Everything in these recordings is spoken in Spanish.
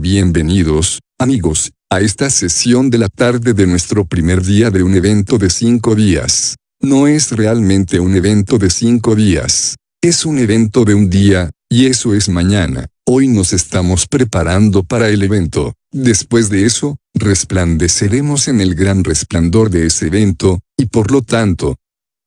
bienvenidos, amigos, a esta sesión de la tarde de nuestro primer día de un evento de cinco días. No es realmente un evento de cinco días, es un evento de un día, y eso es mañana. Hoy nos estamos preparando para el evento. Después de eso, resplandeceremos en el gran resplandor de ese evento, y por lo tanto,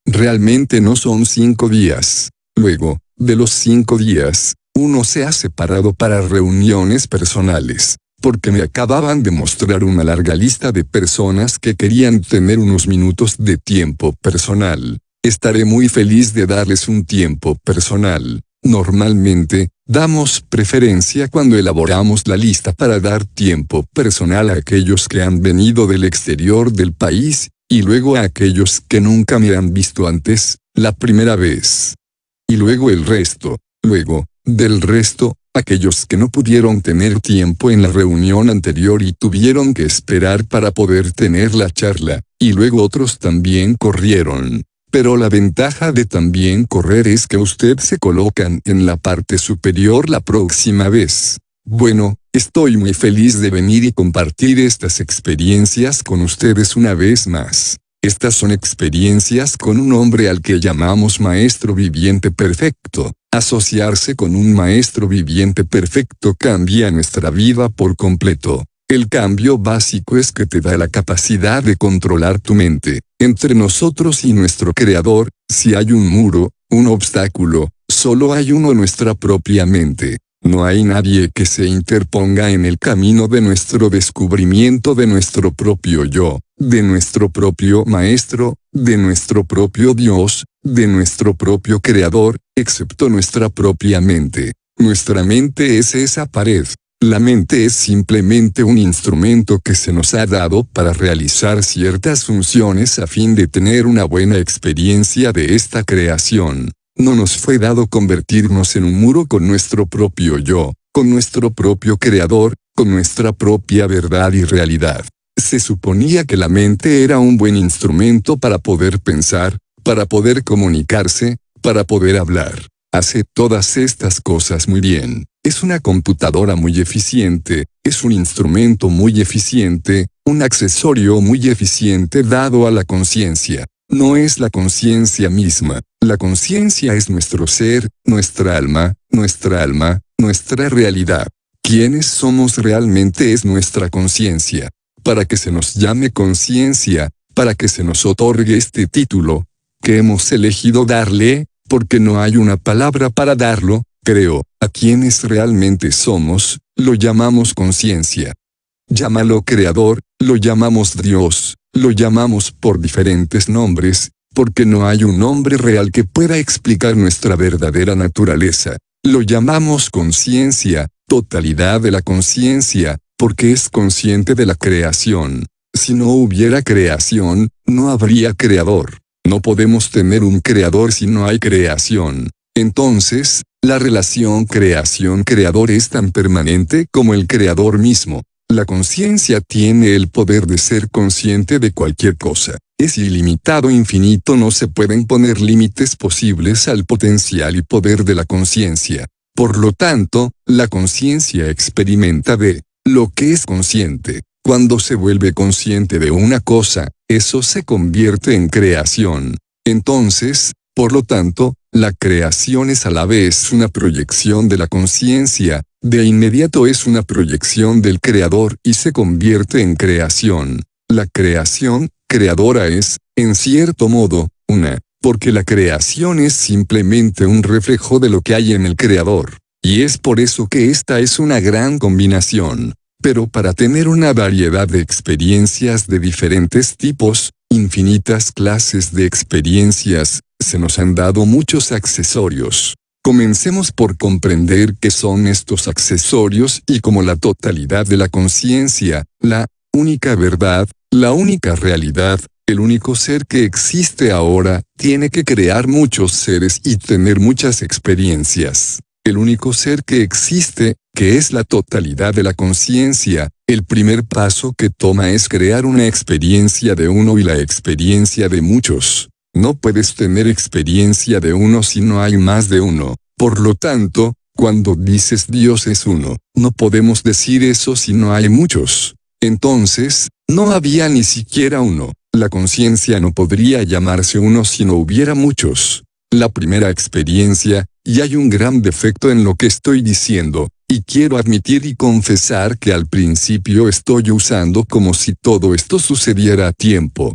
realmente no son cinco días. Luego, de los cinco días, uno se ha separado para reuniones personales, porque me acababan de mostrar una larga lista de personas que querían tener unos minutos de tiempo personal. Estaré muy feliz de darles un tiempo personal. Normalmente, damos preferencia cuando elaboramos la lista para dar tiempo personal a aquellos que han venido del exterior del país, y luego a aquellos que nunca me han visto antes, la primera vez. Y luego el resto. Luego, del resto, aquellos que no pudieron tener tiempo en la reunión anterior y tuvieron que esperar para poder tener la charla, y luego otros también corrieron. Pero la ventaja de también correr es que usted se colocan en la parte superior la próxima vez. Bueno, estoy muy feliz de venir y compartir estas experiencias con ustedes una vez más. Estas son experiencias con un hombre al que llamamos maestro viviente perfecto. Asociarse con un maestro viviente perfecto cambia nuestra vida por completo. El cambio básico es que te da la capacidad de controlar tu mente. Entre nosotros y nuestro creador, si hay un muro, un obstáculo, solo hay uno nuestra propia mente. No hay nadie que se interponga en el camino de nuestro descubrimiento de nuestro propio yo, de nuestro propio Maestro, de nuestro propio Dios, de nuestro propio Creador, excepto nuestra propia mente. Nuestra mente es esa pared. La mente es simplemente un instrumento que se nos ha dado para realizar ciertas funciones a fin de tener una buena experiencia de esta creación. No nos fue dado convertirnos en un muro con nuestro propio yo, con nuestro propio creador, con nuestra propia verdad y realidad. Se suponía que la mente era un buen instrumento para poder pensar, para poder comunicarse, para poder hablar. Hace todas estas cosas muy bien. Es una computadora muy eficiente, es un instrumento muy eficiente, un accesorio muy eficiente dado a la conciencia. No es la conciencia misma, la conciencia es nuestro ser, nuestra alma, nuestra alma, nuestra realidad. Quienes somos realmente es nuestra conciencia. Para que se nos llame conciencia, para que se nos otorgue este título, que hemos elegido darle, porque no hay una palabra para darlo, creo, a quienes realmente somos, lo llamamos conciencia. Llámalo creador, lo llamamos Dios, lo llamamos por diferentes nombres, porque no hay un nombre real que pueda explicar nuestra verdadera naturaleza. Lo llamamos conciencia, totalidad de la conciencia, porque es consciente de la creación. Si no hubiera creación, no habría creador. No podemos tener un creador si no hay creación. Entonces, la relación creación-creador es tan permanente como el creador mismo. La conciencia tiene el poder de ser consciente de cualquier cosa. Es ilimitado, infinito, no se pueden poner límites posibles al potencial y poder de la conciencia. Por lo tanto, la conciencia experimenta de lo que es consciente. Cuando se vuelve consciente de una cosa, eso se convierte en creación. Entonces, por lo tanto, la creación es a la vez una proyección de la conciencia, de inmediato es una proyección del creador y se convierte en creación. La creación, creadora es, en cierto modo, una, porque la creación es simplemente un reflejo de lo que hay en el creador. Y es por eso que esta es una gran combinación. Pero para tener una variedad de experiencias de diferentes tipos, infinitas clases de experiencias, se nos han dado muchos accesorios. Comencemos por comprender qué son estos accesorios y cómo la totalidad de la conciencia, la única verdad, la única realidad, el único ser que existe ahora, tiene que crear muchos seres y tener muchas experiencias. El único ser que existe, que es la totalidad de la conciencia, el primer paso que toma es crear una experiencia de uno y la experiencia de muchos. No puedes tener experiencia de uno si no hay más de uno. Por lo tanto, cuando dices Dios es uno, no podemos decir eso si no hay muchos. Entonces, no había ni siquiera uno. La conciencia no podría llamarse uno si no hubiera muchos. La primera experiencia, y hay un gran defecto en lo que estoy diciendo, y quiero admitir y confesar que al principio estoy usando como si todo esto sucediera a tiempo,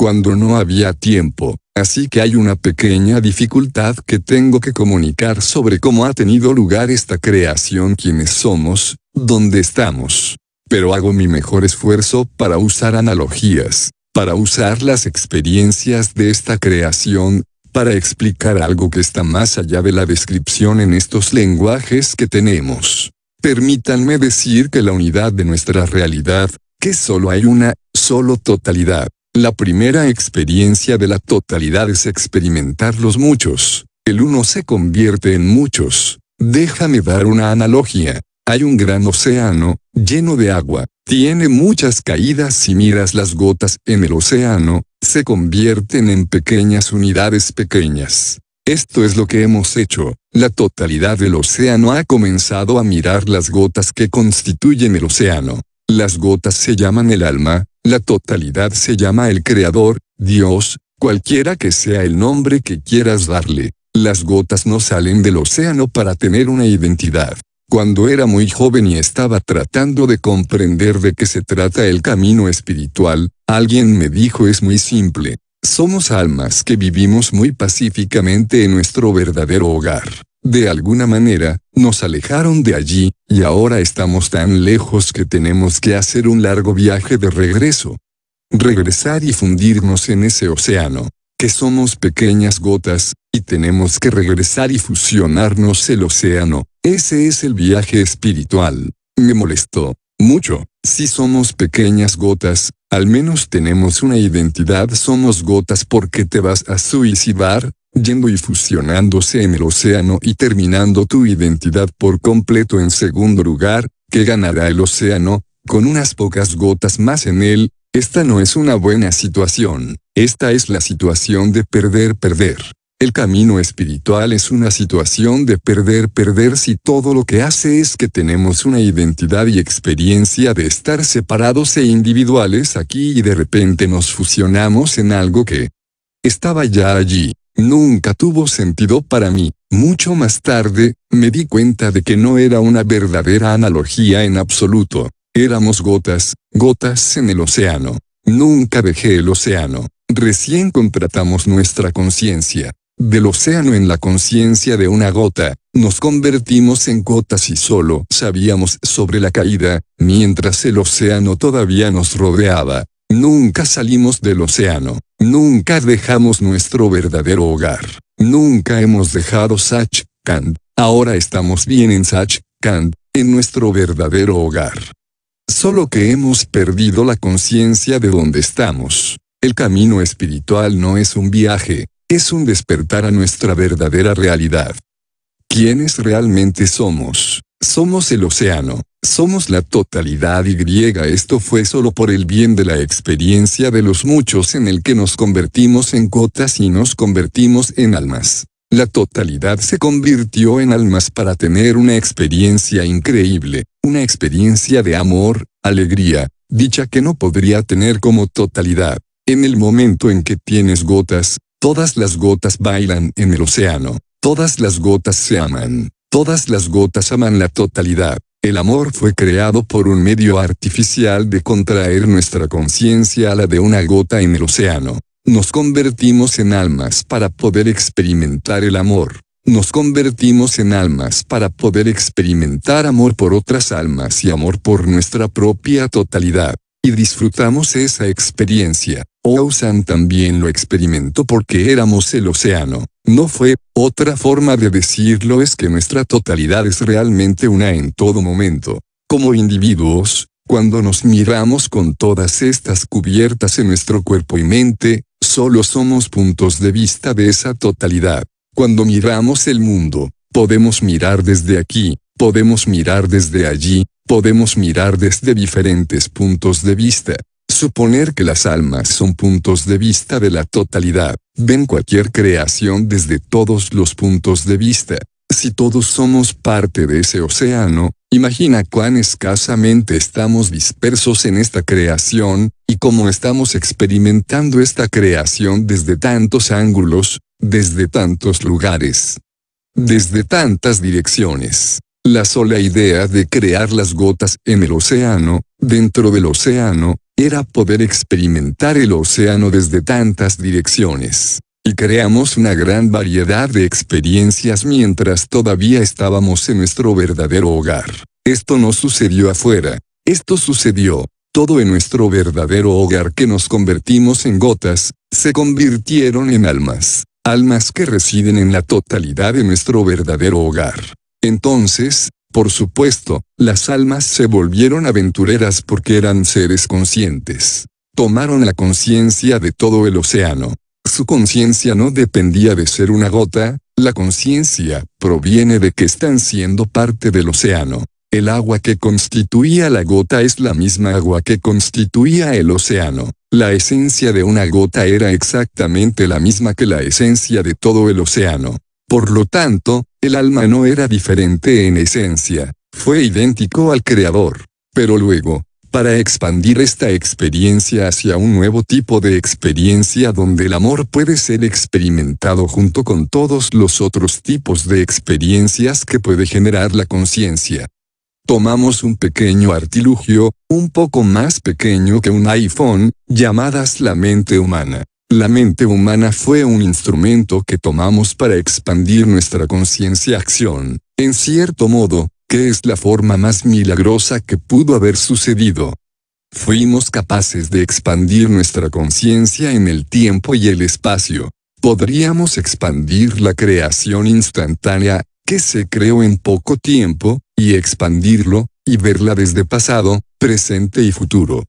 cuando no había tiempo, así que hay una pequeña dificultad que tengo que comunicar sobre cómo ha tenido lugar esta creación, quiénes somos, dónde estamos. Pero hago mi mejor esfuerzo para usar analogías, para usar las experiencias de esta creación, para explicar algo que está más allá de la descripción en estos lenguajes que tenemos. Permítanme decir que la unidad de nuestra realidad, que solo hay una, solo totalidad, la primera experiencia de la totalidad es experimentar los muchos. El uno se convierte en muchos. Déjame dar una analogía. Hay un gran océano, lleno de agua, tiene muchas caídas y miras las gotas en el océano, se convierten en pequeñas unidades pequeñas. Esto es lo que hemos hecho, la totalidad del océano ha comenzado a mirar las gotas que constituyen el océano. Las gotas se llaman el alma, la totalidad se llama el Creador, Dios, cualquiera que sea el nombre que quieras darle. Las gotas no salen del océano para tener una identidad. Cuando era muy joven y estaba tratando de comprender de qué se trata el camino espiritual, alguien me dijo es muy simple. Somos almas que vivimos muy pacíficamente en nuestro verdadero hogar de alguna manera, nos alejaron de allí, y ahora estamos tan lejos que tenemos que hacer un largo viaje de regreso. Regresar y fundirnos en ese océano, que somos pequeñas gotas, y tenemos que regresar y fusionarnos el océano, ese es el viaje espiritual. Me molestó, mucho, si somos pequeñas gotas, al menos tenemos una identidad, somos gotas porque te vas a suicidar, yendo y fusionándose en el océano y terminando tu identidad por completo en segundo lugar, que ganará el océano, con unas pocas gotas más en él, esta no es una buena situación, esta es la situación de perder perder. El camino espiritual es una situación de perder perder si todo lo que hace es que tenemos una identidad y experiencia de estar separados e individuales aquí y de repente nos fusionamos en algo que estaba ya allí nunca tuvo sentido para mí. Mucho más tarde, me di cuenta de que no era una verdadera analogía en absoluto. Éramos gotas, gotas en el océano. Nunca dejé el océano. Recién contratamos nuestra conciencia. Del océano en la conciencia de una gota, nos convertimos en gotas y solo sabíamos sobre la caída, mientras el océano todavía nos rodeaba. Nunca salimos del océano. Nunca dejamos nuestro verdadero hogar. Nunca hemos dejado Sach, Khand, Ahora estamos bien en Sach, Khand, en nuestro verdadero hogar. Solo que hemos perdido la conciencia de dónde estamos. El camino espiritual no es un viaje, es un despertar a nuestra verdadera realidad. ¿Quiénes realmente somos? Somos el océano, somos la totalidad y griega. Esto fue solo por el bien de la experiencia de los muchos en el que nos convertimos en gotas y nos convertimos en almas. La totalidad se convirtió en almas para tener una experiencia increíble, una experiencia de amor, alegría, dicha que no podría tener como totalidad. En el momento en que tienes gotas, todas las gotas bailan en el océano, todas las gotas se aman, todas las gotas aman la totalidad. El amor fue creado por un medio artificial de contraer nuestra conciencia a la de una gota en el océano. Nos convertimos en almas para poder experimentar el amor. Nos convertimos en almas para poder experimentar amor por otras almas y amor por nuestra propia totalidad. Y disfrutamos esa experiencia. Ousan también lo experimentó porque éramos el océano. No fue, otra forma de decirlo es que nuestra totalidad es realmente una en todo momento. Como individuos, cuando nos miramos con todas estas cubiertas en nuestro cuerpo y mente, solo somos puntos de vista de esa totalidad. Cuando miramos el mundo, podemos mirar desde aquí, podemos mirar desde allí, podemos mirar desde diferentes puntos de vista suponer que las almas son puntos de vista de la totalidad, ven cualquier creación desde todos los puntos de vista. Si todos somos parte de ese océano, imagina cuán escasamente estamos dispersos en esta creación, y cómo estamos experimentando esta creación desde tantos ángulos, desde tantos lugares, desde tantas direcciones. La sola idea de crear las gotas en el océano, dentro del océano, era poder experimentar el océano desde tantas direcciones. Y creamos una gran variedad de experiencias mientras todavía estábamos en nuestro verdadero hogar. Esto no sucedió afuera, esto sucedió, todo en nuestro verdadero hogar que nos convertimos en gotas, se convirtieron en almas, almas que residen en la totalidad de nuestro verdadero hogar. Entonces, por supuesto, las almas se volvieron aventureras porque eran seres conscientes. Tomaron la conciencia de todo el océano. Su conciencia no dependía de ser una gota, la conciencia proviene de que están siendo parte del océano. El agua que constituía la gota es la misma agua que constituía el océano. La esencia de una gota era exactamente la misma que la esencia de todo el océano. Por lo tanto, el alma no era diferente en esencia, fue idéntico al Creador. Pero luego, para expandir esta experiencia hacia un nuevo tipo de experiencia donde el amor puede ser experimentado junto con todos los otros tipos de experiencias que puede generar la conciencia. Tomamos un pequeño artilugio, un poco más pequeño que un iPhone, llamadas la mente humana. La mente humana fue un instrumento que tomamos para expandir nuestra conciencia-acción, en cierto modo, que es la forma más milagrosa que pudo haber sucedido. Fuimos capaces de expandir nuestra conciencia en el tiempo y el espacio. Podríamos expandir la creación instantánea, que se creó en poco tiempo, y expandirlo, y verla desde pasado, presente y futuro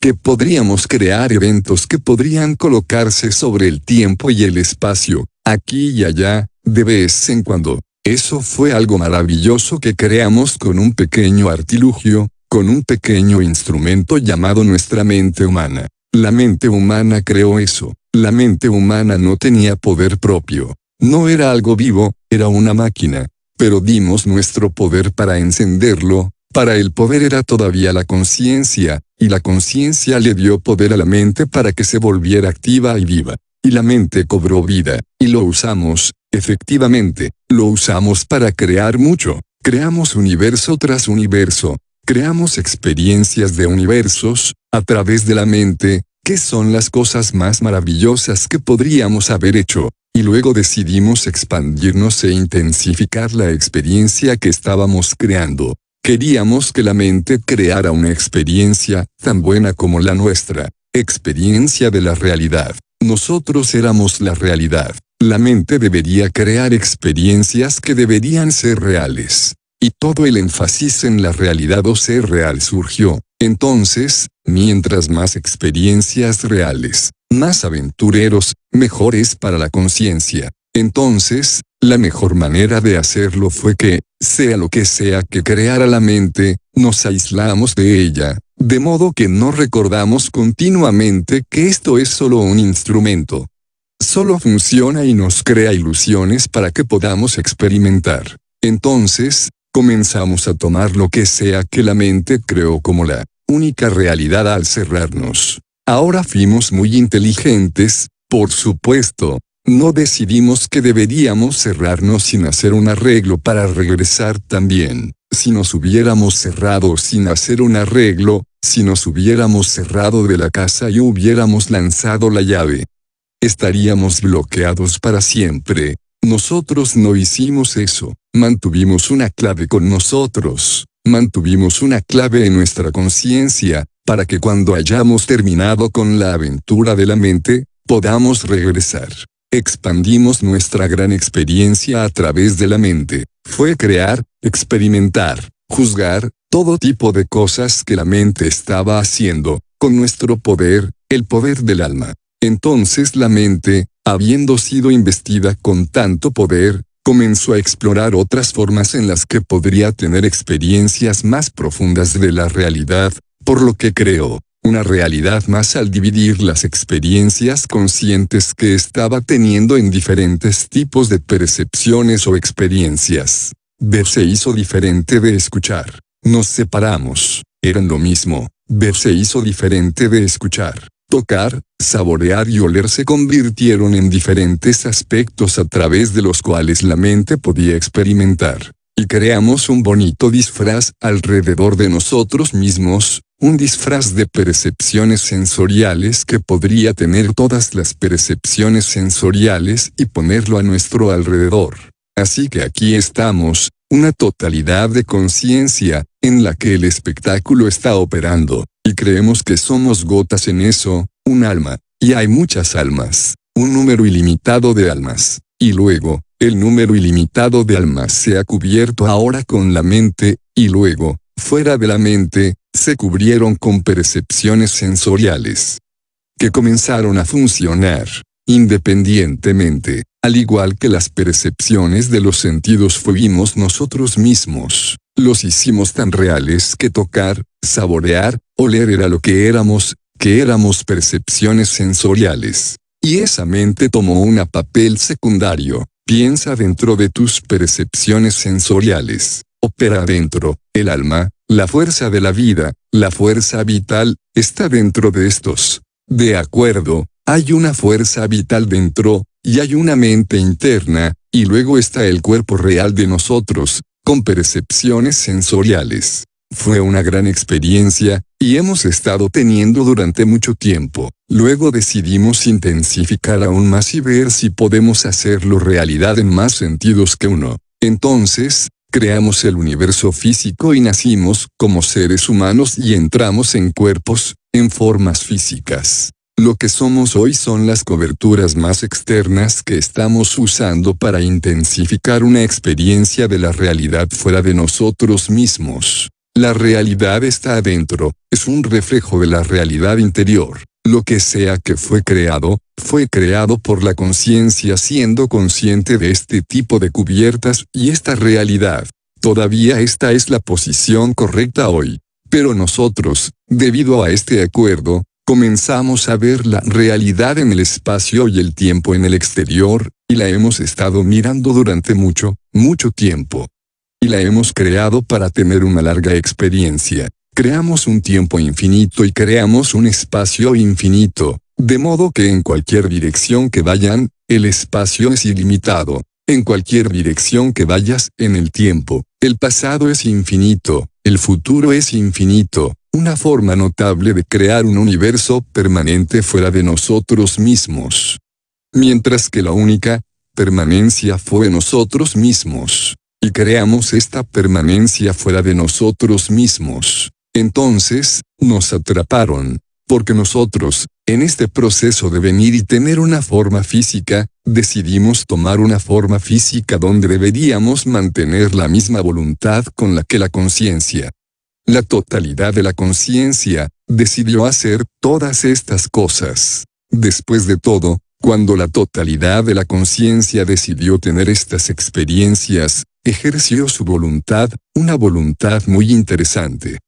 que podríamos crear eventos que podrían colocarse sobre el tiempo y el espacio, aquí y allá, de vez en cuando. Eso fue algo maravilloso que creamos con un pequeño artilugio, con un pequeño instrumento llamado nuestra mente humana. La mente humana creó eso. La mente humana no tenía poder propio. No era algo vivo, era una máquina. Pero dimos nuestro poder para encenderlo, para el poder era todavía la conciencia, y la conciencia le dio poder a la mente para que se volviera activa y viva. Y la mente cobró vida, y lo usamos, efectivamente, lo usamos para crear mucho. Creamos universo tras universo, creamos experiencias de universos, a través de la mente, que son las cosas más maravillosas que podríamos haber hecho, y luego decidimos expandirnos e intensificar la experiencia que estábamos creando. Queríamos que la mente creara una experiencia, tan buena como la nuestra, experiencia de la realidad. Nosotros éramos la realidad. La mente debería crear experiencias que deberían ser reales. Y todo el énfasis en la realidad o ser real surgió. Entonces, mientras más experiencias reales, más aventureros, mejores para la conciencia. Entonces, la mejor manera de hacerlo fue que, sea lo que sea que creara la mente, nos aislamos de ella, de modo que no recordamos continuamente que esto es solo un instrumento. Solo funciona y nos crea ilusiones para que podamos experimentar. Entonces, comenzamos a tomar lo que sea que la mente creó como la única realidad al cerrarnos. Ahora fuimos muy inteligentes, por supuesto, no decidimos que deberíamos cerrarnos sin hacer un arreglo para regresar también. Si nos hubiéramos cerrado sin hacer un arreglo, si nos hubiéramos cerrado de la casa y hubiéramos lanzado la llave, estaríamos bloqueados para siempre. Nosotros no hicimos eso, mantuvimos una clave con nosotros, mantuvimos una clave en nuestra conciencia, para que cuando hayamos terminado con la aventura de la mente, podamos regresar. Expandimos nuestra gran experiencia a través de la mente. Fue crear, experimentar, juzgar, todo tipo de cosas que la mente estaba haciendo, con nuestro poder, el poder del alma. Entonces la mente, habiendo sido investida con tanto poder, comenzó a explorar otras formas en las que podría tener experiencias más profundas de la realidad, por lo que creó una realidad más al dividir las experiencias conscientes que estaba teniendo en diferentes tipos de percepciones o experiencias. Ver se hizo diferente de escuchar. Nos separamos. Eran lo mismo. Ver se hizo diferente de escuchar. Tocar, saborear y oler se convirtieron en diferentes aspectos a través de los cuales la mente podía experimentar y creamos un bonito disfraz alrededor de nosotros mismos, un disfraz de percepciones sensoriales que podría tener todas las percepciones sensoriales y ponerlo a nuestro alrededor. Así que aquí estamos, una totalidad de conciencia, en la que el espectáculo está operando, y creemos que somos gotas en eso, un alma, y hay muchas almas, un número ilimitado de almas y luego, el número ilimitado de almas se ha cubierto ahora con la mente, y luego, fuera de la mente, se cubrieron con percepciones sensoriales, que comenzaron a funcionar, independientemente, al igual que las percepciones de los sentidos fuimos nosotros mismos, los hicimos tan reales que tocar, saborear, oler era lo que éramos, que éramos percepciones sensoriales. Y esa mente tomó un papel secundario, piensa dentro de tus percepciones sensoriales, opera dentro, el alma, la fuerza de la vida, la fuerza vital, está dentro de estos. De acuerdo, hay una fuerza vital dentro, y hay una mente interna, y luego está el cuerpo real de nosotros, con percepciones sensoriales. Fue una gran experiencia, y hemos estado teniendo durante mucho tiempo. Luego decidimos intensificar aún más y ver si podemos hacerlo realidad en más sentidos que uno. Entonces, creamos el universo físico y nacimos como seres humanos y entramos en cuerpos, en formas físicas. Lo que somos hoy son las coberturas más externas que estamos usando para intensificar una experiencia de la realidad fuera de nosotros mismos. La realidad está adentro, es un reflejo de la realidad interior. Lo que sea que fue creado, fue creado por la conciencia siendo consciente de este tipo de cubiertas y esta realidad. Todavía esta es la posición correcta hoy. Pero nosotros, debido a este acuerdo, comenzamos a ver la realidad en el espacio y el tiempo en el exterior, y la hemos estado mirando durante mucho, mucho tiempo. Y la hemos creado para tener una larga experiencia. Creamos un tiempo infinito y creamos un espacio infinito, de modo que en cualquier dirección que vayan, el espacio es ilimitado. En cualquier dirección que vayas en el tiempo, el pasado es infinito, el futuro es infinito, una forma notable de crear un universo permanente fuera de nosotros mismos. Mientras que la única permanencia fue nosotros mismos y creamos esta permanencia fuera de nosotros mismos. Entonces, nos atraparon, porque nosotros, en este proceso de venir y tener una forma física, decidimos tomar una forma física donde deberíamos mantener la misma voluntad con la que la conciencia, la totalidad de la conciencia, decidió hacer todas estas cosas. Después de todo, cuando la totalidad de la conciencia decidió tener estas experiencias, ejerció su voluntad, una voluntad muy interesante.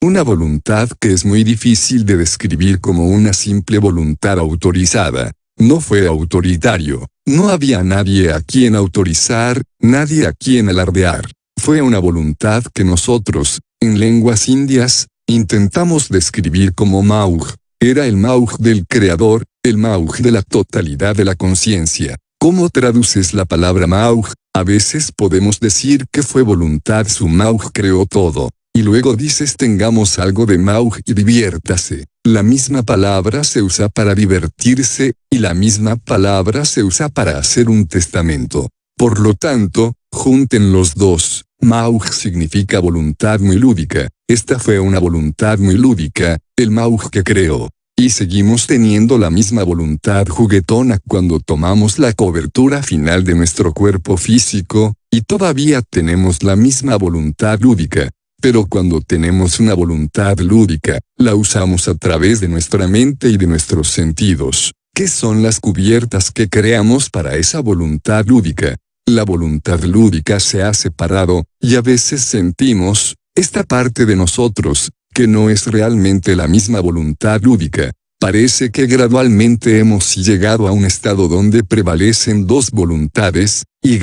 Una voluntad que es muy difícil de describir como una simple voluntad autorizada. No fue autoritario, no había nadie a quien autorizar, nadie a quien alardear. Fue una voluntad que nosotros, en lenguas indias, intentamos describir como Mauj. Era el Mauj del Creador, el Mauj de la totalidad de la conciencia. ¿Cómo traduces la palabra Mauj? A veces podemos decir que fue voluntad su Maug creó todo, y luego dices tengamos algo de Maug y diviértase. La misma palabra se usa para divertirse, y la misma palabra se usa para hacer un testamento. Por lo tanto, junten los dos. Maug significa voluntad muy lúdica, esta fue una voluntad muy lúdica, el Maug que creó. Y seguimos teniendo la misma voluntad juguetona cuando tomamos la cobertura final de nuestro cuerpo físico, y todavía tenemos la misma voluntad lúdica. Pero cuando tenemos una voluntad lúdica, la usamos a través de nuestra mente y de nuestros sentidos, que son las cubiertas que creamos para esa voluntad lúdica. La voluntad lúdica se ha separado, y a veces sentimos, esta parte de nosotros, que no es realmente la misma voluntad lúdica. Parece que gradualmente hemos llegado a un estado donde prevalecen dos voluntades, y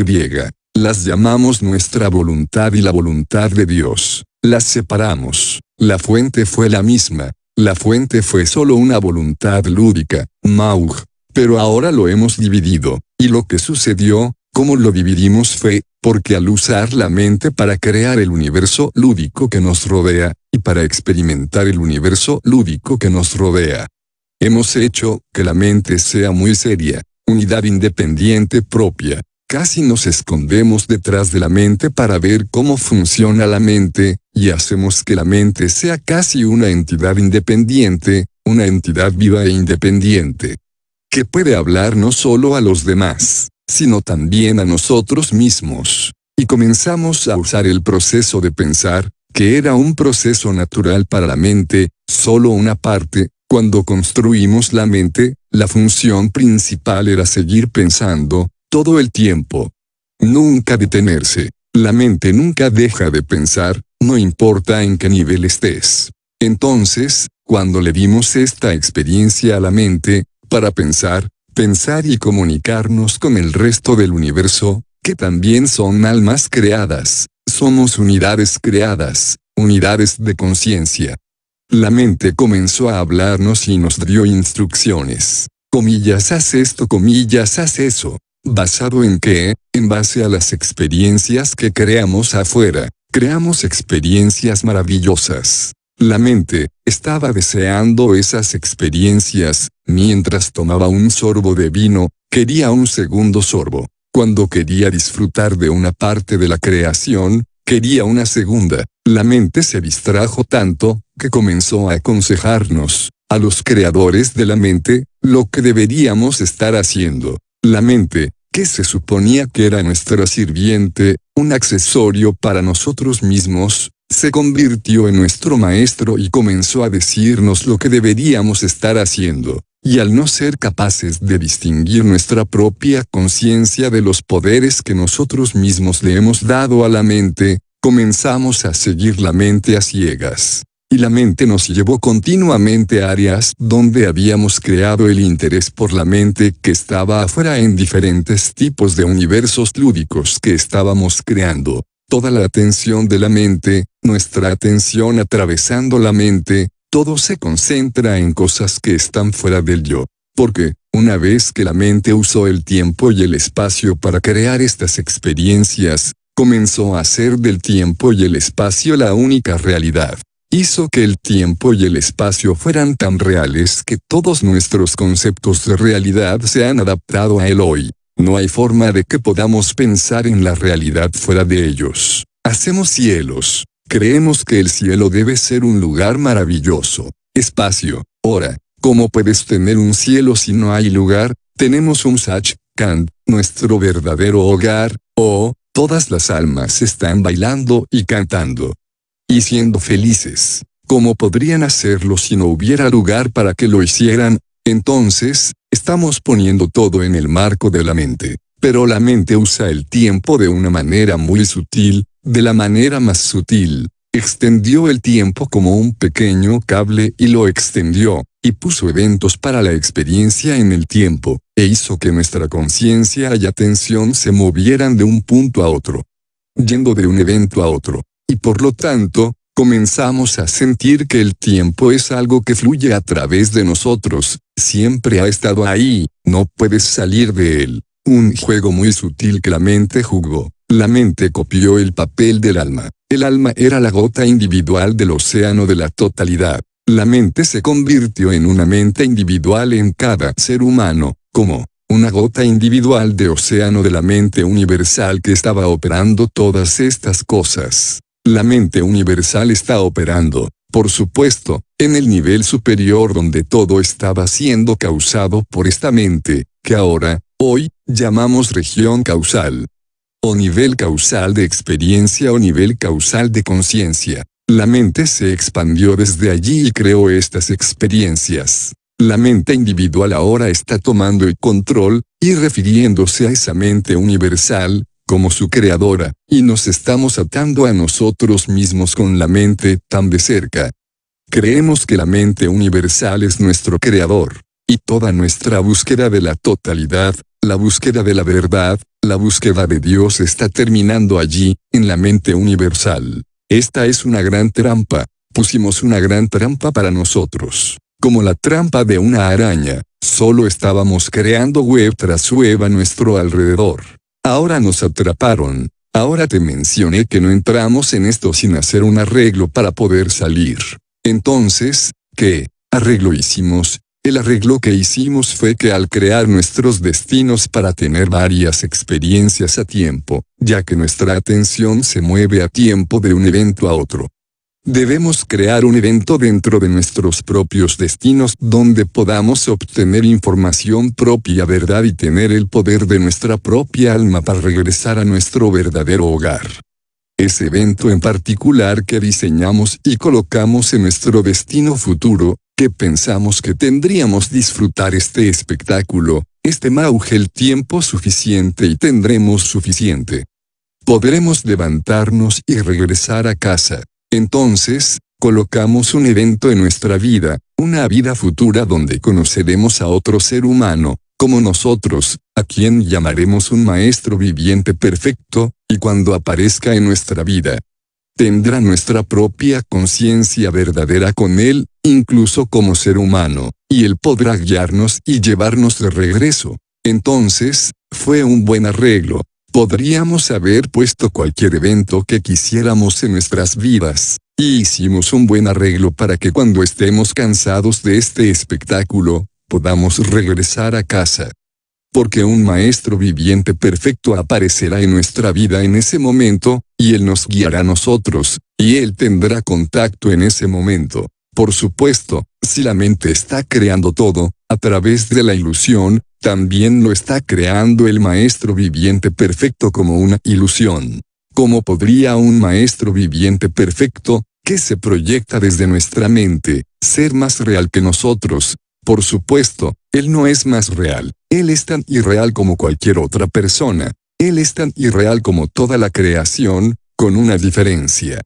las llamamos nuestra voluntad y la voluntad de Dios. Las separamos. La fuente fue la misma. La fuente fue solo una voluntad lúdica, Maug. Pero ahora lo hemos dividido. Y lo que sucedió, como lo dividimos fue, porque al usar la mente para crear el universo lúdico que nos rodea, y para experimentar el universo lúdico que nos rodea, hemos hecho que la mente sea muy seria, unidad independiente propia, casi nos escondemos detrás de la mente para ver cómo funciona la mente, y hacemos que la mente sea casi una entidad independiente, una entidad viva e independiente, que puede hablar no solo a los demás, sino también a nosotros mismos. Y comenzamos a usar el proceso de pensar, que era un proceso natural para la mente, solo una parte, cuando construimos la mente, la función principal era seguir pensando, todo el tiempo. Nunca detenerse. La mente nunca deja de pensar, no importa en qué nivel estés. Entonces, cuando le dimos esta experiencia a la mente, para pensar, pensar y comunicarnos con el resto del universo, que también son almas creadas, somos unidades creadas, unidades de conciencia. La mente comenzó a hablarnos y nos dio instrucciones. Comillas, haz esto, comillas, haz eso. ¿Basado en que, En base a las experiencias que creamos afuera, creamos experiencias maravillosas. La mente, estaba deseando esas experiencias, mientras tomaba un sorbo de vino, quería un segundo sorbo. Cuando quería disfrutar de una parte de la creación, quería una segunda. La mente se distrajo tanto, que comenzó a aconsejarnos, a los creadores de la mente, lo que deberíamos estar haciendo. La mente, que se suponía que era nuestra sirviente, un accesorio para nosotros mismos, se convirtió en nuestro maestro y comenzó a decirnos lo que deberíamos estar haciendo, y al no ser capaces de distinguir nuestra propia conciencia de los poderes que nosotros mismos le hemos dado a la mente, comenzamos a seguir la mente a ciegas. Y la mente nos llevó continuamente a áreas donde habíamos creado el interés por la mente que estaba afuera en diferentes tipos de universos lúdicos que estábamos creando, toda la atención de la mente, nuestra atención atravesando la mente, todo se concentra en cosas que están fuera del yo. Porque, una vez que la mente usó el tiempo y el espacio para crear estas experiencias, comenzó a hacer del tiempo y el espacio la única realidad. Hizo que el tiempo y el espacio fueran tan reales que todos nuestros conceptos de realidad se han adaptado a él hoy. No hay forma de que podamos pensar en la realidad fuera de ellos. Hacemos cielos. Creemos que el cielo debe ser un lugar maravilloso. Espacio. Hora. ¿Cómo puedes tener un cielo si no hay lugar? Tenemos un Sach, Kant, nuestro verdadero hogar, O oh, todas las almas están bailando y cantando. Y siendo felices. ¿Cómo podrían hacerlo si no hubiera lugar para que lo hicieran? Entonces, estamos poniendo todo en el marco de la mente, pero la mente usa el tiempo de una manera muy sutil, de la manera más sutil. Extendió el tiempo como un pequeño cable y lo extendió, y puso eventos para la experiencia en el tiempo, e hizo que nuestra conciencia y atención se movieran de un punto a otro, yendo de un evento a otro, y por lo tanto, Comenzamos a sentir que el tiempo es algo que fluye a través de nosotros, siempre ha estado ahí, no puedes salir de él. Un juego muy sutil que la mente jugó. La mente copió el papel del alma. El alma era la gota individual del océano de la totalidad. La mente se convirtió en una mente individual en cada ser humano, como una gota individual de océano de la mente universal que estaba operando todas estas cosas. La mente universal está operando, por supuesto, en el nivel superior donde todo estaba siendo causado por esta mente, que ahora, hoy, llamamos región causal. O nivel causal de experiencia o nivel causal de conciencia. La mente se expandió desde allí y creó estas experiencias. La mente individual ahora está tomando el control, y refiriéndose a esa mente universal, como su creadora, y nos estamos atando a nosotros mismos con la mente tan de cerca. Creemos que la mente universal es nuestro creador, y toda nuestra búsqueda de la totalidad, la búsqueda de la verdad, la búsqueda de Dios está terminando allí, en la mente universal. Esta es una gran trampa, pusimos una gran trampa para nosotros, como la trampa de una araña, solo estábamos creando web tras web a nuestro alrededor. Ahora nos atraparon. Ahora te mencioné que no entramos en esto sin hacer un arreglo para poder salir. Entonces, ¿qué arreglo hicimos? El arreglo que hicimos fue que al crear nuestros destinos para tener varias experiencias a tiempo, ya que nuestra atención se mueve a tiempo de un evento a otro, Debemos crear un evento dentro de nuestros propios destinos donde podamos obtener información propia verdad y tener el poder de nuestra propia alma para regresar a nuestro verdadero hogar. Ese evento en particular que diseñamos y colocamos en nuestro destino futuro, que pensamos que tendríamos disfrutar este espectáculo, este mauge el tiempo suficiente y tendremos suficiente. Podremos levantarnos y regresar a casa, entonces, colocamos un evento en nuestra vida, una vida futura donde conoceremos a otro ser humano, como nosotros, a quien llamaremos un maestro viviente perfecto, y cuando aparezca en nuestra vida, tendrá nuestra propia conciencia verdadera con él, incluso como ser humano, y él podrá guiarnos y llevarnos de regreso. Entonces, fue un buen arreglo, Podríamos haber puesto cualquier evento que quisiéramos en nuestras vidas, y hicimos un buen arreglo para que cuando estemos cansados de este espectáculo, podamos regresar a casa. Porque un maestro viviente perfecto aparecerá en nuestra vida en ese momento, y él nos guiará a nosotros, y él tendrá contacto en ese momento. Por supuesto, si la mente está creando todo, a través de la ilusión, también lo está creando el Maestro viviente perfecto como una ilusión. ¿Cómo podría un Maestro viviente perfecto, que se proyecta desde nuestra mente, ser más real que nosotros? Por supuesto, Él no es más real, Él es tan irreal como cualquier otra persona, Él es tan irreal como toda la creación, con una diferencia.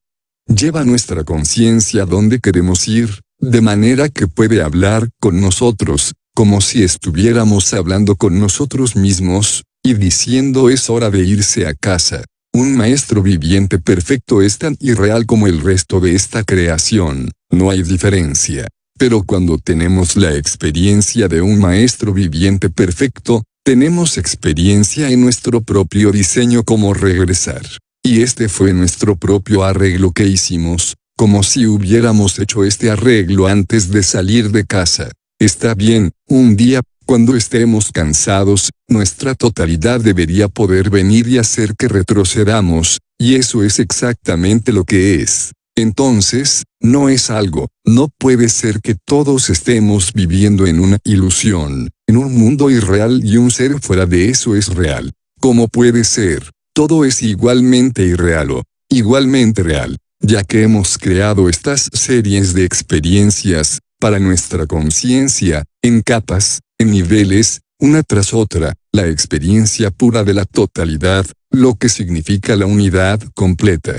Lleva nuestra conciencia donde queremos ir, de manera que puede hablar con nosotros, como si estuviéramos hablando con nosotros mismos, y diciendo es hora de irse a casa. Un maestro viviente perfecto es tan irreal como el resto de esta creación, no hay diferencia. Pero cuando tenemos la experiencia de un maestro viviente perfecto, tenemos experiencia en nuestro propio diseño como regresar. Y este fue nuestro propio arreglo que hicimos, como si hubiéramos hecho este arreglo antes de salir de casa. Está bien, un día, cuando estemos cansados, nuestra totalidad debería poder venir y hacer que retrocedamos, y eso es exactamente lo que es. Entonces, no es algo, no puede ser que todos estemos viviendo en una ilusión, en un mundo irreal y un ser fuera de eso es real. ¿Cómo puede ser? Todo es igualmente irreal o igualmente real, ya que hemos creado estas series de experiencias, para nuestra conciencia, en capas, en niveles, una tras otra, la experiencia pura de la totalidad, lo que significa la unidad completa.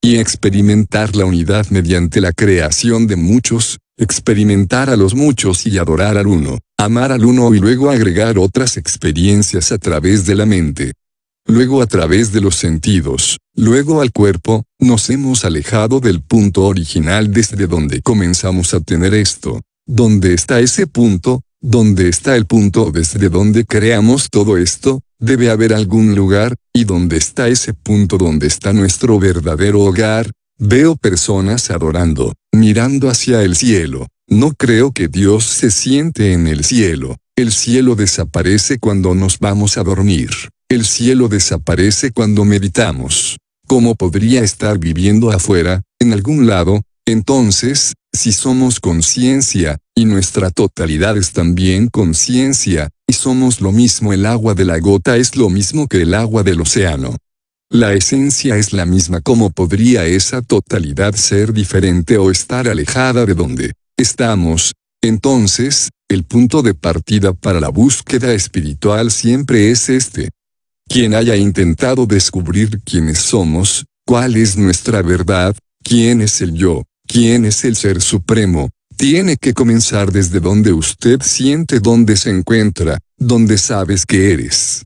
Y experimentar la unidad mediante la creación de muchos, experimentar a los muchos y adorar al uno, amar al uno y luego agregar otras experiencias a través de la mente luego a través de los sentidos, luego al cuerpo, nos hemos alejado del punto original desde donde comenzamos a tener esto. ¿Dónde está ese punto? ¿Dónde está el punto desde donde creamos todo esto? Debe haber algún lugar, y dónde está ese punto donde está nuestro verdadero hogar. Veo personas adorando, mirando hacia el cielo. No creo que Dios se siente en el cielo. El cielo desaparece cuando nos vamos a dormir. El cielo desaparece cuando meditamos. ¿Cómo podría estar viviendo afuera, en algún lado? Entonces, si somos conciencia, y nuestra totalidad es también conciencia, y somos lo mismo el agua de la gota es lo mismo que el agua del océano. La esencia es la misma ¿Cómo podría esa totalidad ser diferente o estar alejada de donde estamos. Entonces, el punto de partida para la búsqueda espiritual siempre es este quien haya intentado descubrir quiénes somos, cuál es nuestra verdad, quién es el yo, quién es el ser supremo, tiene que comenzar desde donde usted siente donde se encuentra, donde sabes que eres.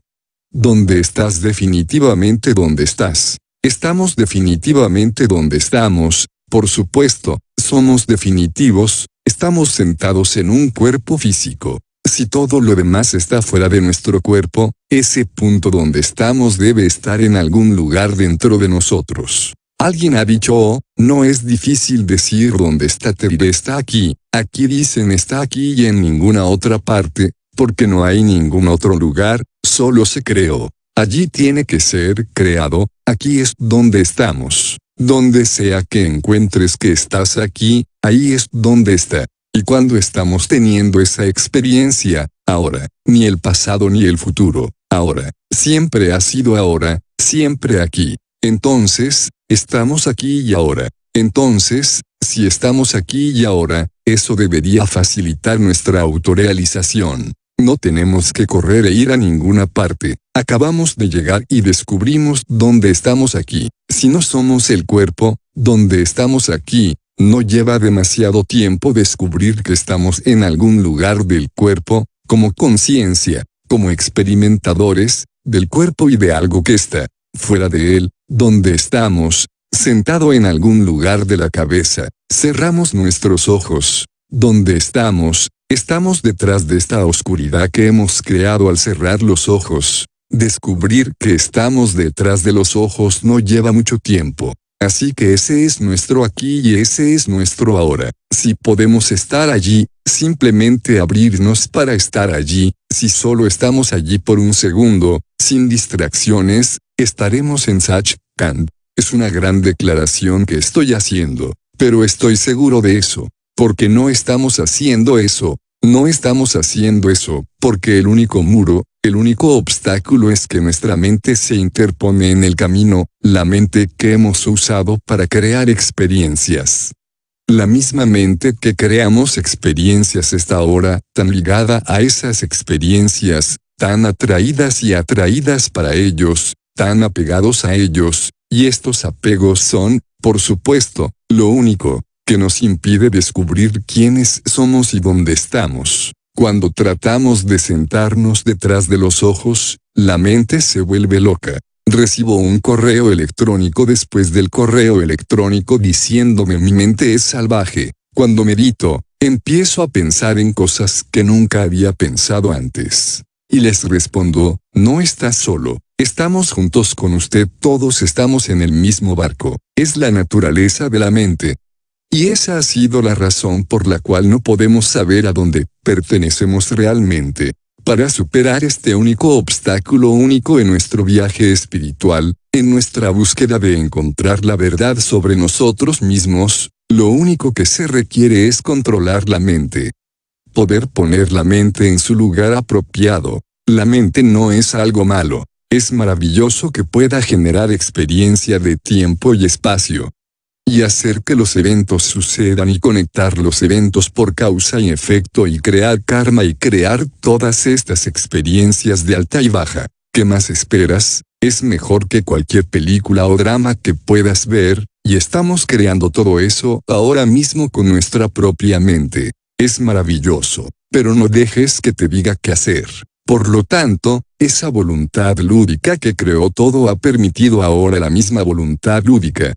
Donde estás definitivamente donde estás. Estamos definitivamente donde estamos, por supuesto, somos definitivos, estamos sentados en un cuerpo físico. Si todo lo demás está fuera de nuestro cuerpo, ese punto donde estamos debe estar en algún lugar dentro de nosotros. Alguien ha dicho, oh, no es difícil decir dónde está está aquí, aquí dicen está aquí y en ninguna otra parte, porque no hay ningún otro lugar, solo se creó. Allí tiene que ser creado, aquí es donde estamos. Donde sea que encuentres que estás aquí, ahí es donde está. Y cuando estamos teniendo esa experiencia, ahora, ni el pasado ni el futuro, ahora, siempre ha sido ahora, siempre aquí. Entonces, estamos aquí y ahora. Entonces, si estamos aquí y ahora, eso debería facilitar nuestra autorrealización. No tenemos que correr e ir a ninguna parte, acabamos de llegar y descubrimos dónde estamos aquí. Si no somos el cuerpo, dónde estamos aquí, no lleva demasiado tiempo descubrir que estamos en algún lugar del cuerpo, como conciencia, como experimentadores, del cuerpo y de algo que está, fuera de él, donde estamos, sentado en algún lugar de la cabeza, cerramos nuestros ojos, donde estamos, estamos detrás de esta oscuridad que hemos creado al cerrar los ojos. Descubrir que estamos detrás de los ojos no lleva mucho tiempo. Así que ese es nuestro aquí y ese es nuestro ahora. Si podemos estar allí, simplemente abrirnos para estar allí, si solo estamos allí por un segundo, sin distracciones, estaremos en Sachkant. Es una gran declaración que estoy haciendo, pero estoy seguro de eso, porque no estamos haciendo eso, no estamos haciendo eso, porque el único muro, el único obstáculo es que nuestra mente se interpone en el camino, la mente que hemos usado para crear experiencias. La misma mente que creamos experiencias está ahora tan ligada a esas experiencias, tan atraídas y atraídas para ellos, tan apegados a ellos, y estos apegos son, por supuesto, lo único que nos impide descubrir quiénes somos y dónde estamos. Cuando tratamos de sentarnos detrás de los ojos, la mente se vuelve loca. Recibo un correo electrónico después del correo electrónico diciéndome mi mente es salvaje. Cuando medito, empiezo a pensar en cosas que nunca había pensado antes. Y les respondo, no estás solo, estamos juntos con usted, todos estamos en el mismo barco. Es la naturaleza de la mente, y esa ha sido la razón por la cual no podemos saber a dónde pertenecemos realmente. Para superar este único obstáculo único en nuestro viaje espiritual, en nuestra búsqueda de encontrar la verdad sobre nosotros mismos, lo único que se requiere es controlar la mente. Poder poner la mente en su lugar apropiado. La mente no es algo malo. Es maravilloso que pueda generar experiencia de tiempo y espacio, y hacer que los eventos sucedan y conectar los eventos por causa y efecto y crear karma y crear todas estas experiencias de alta y baja. ¿Qué más esperas? Es mejor que cualquier película o drama que puedas ver, y estamos creando todo eso ahora mismo con nuestra propia mente. Es maravilloso, pero no dejes que te diga qué hacer. Por lo tanto, esa voluntad lúdica que creó todo ha permitido ahora la misma voluntad lúdica,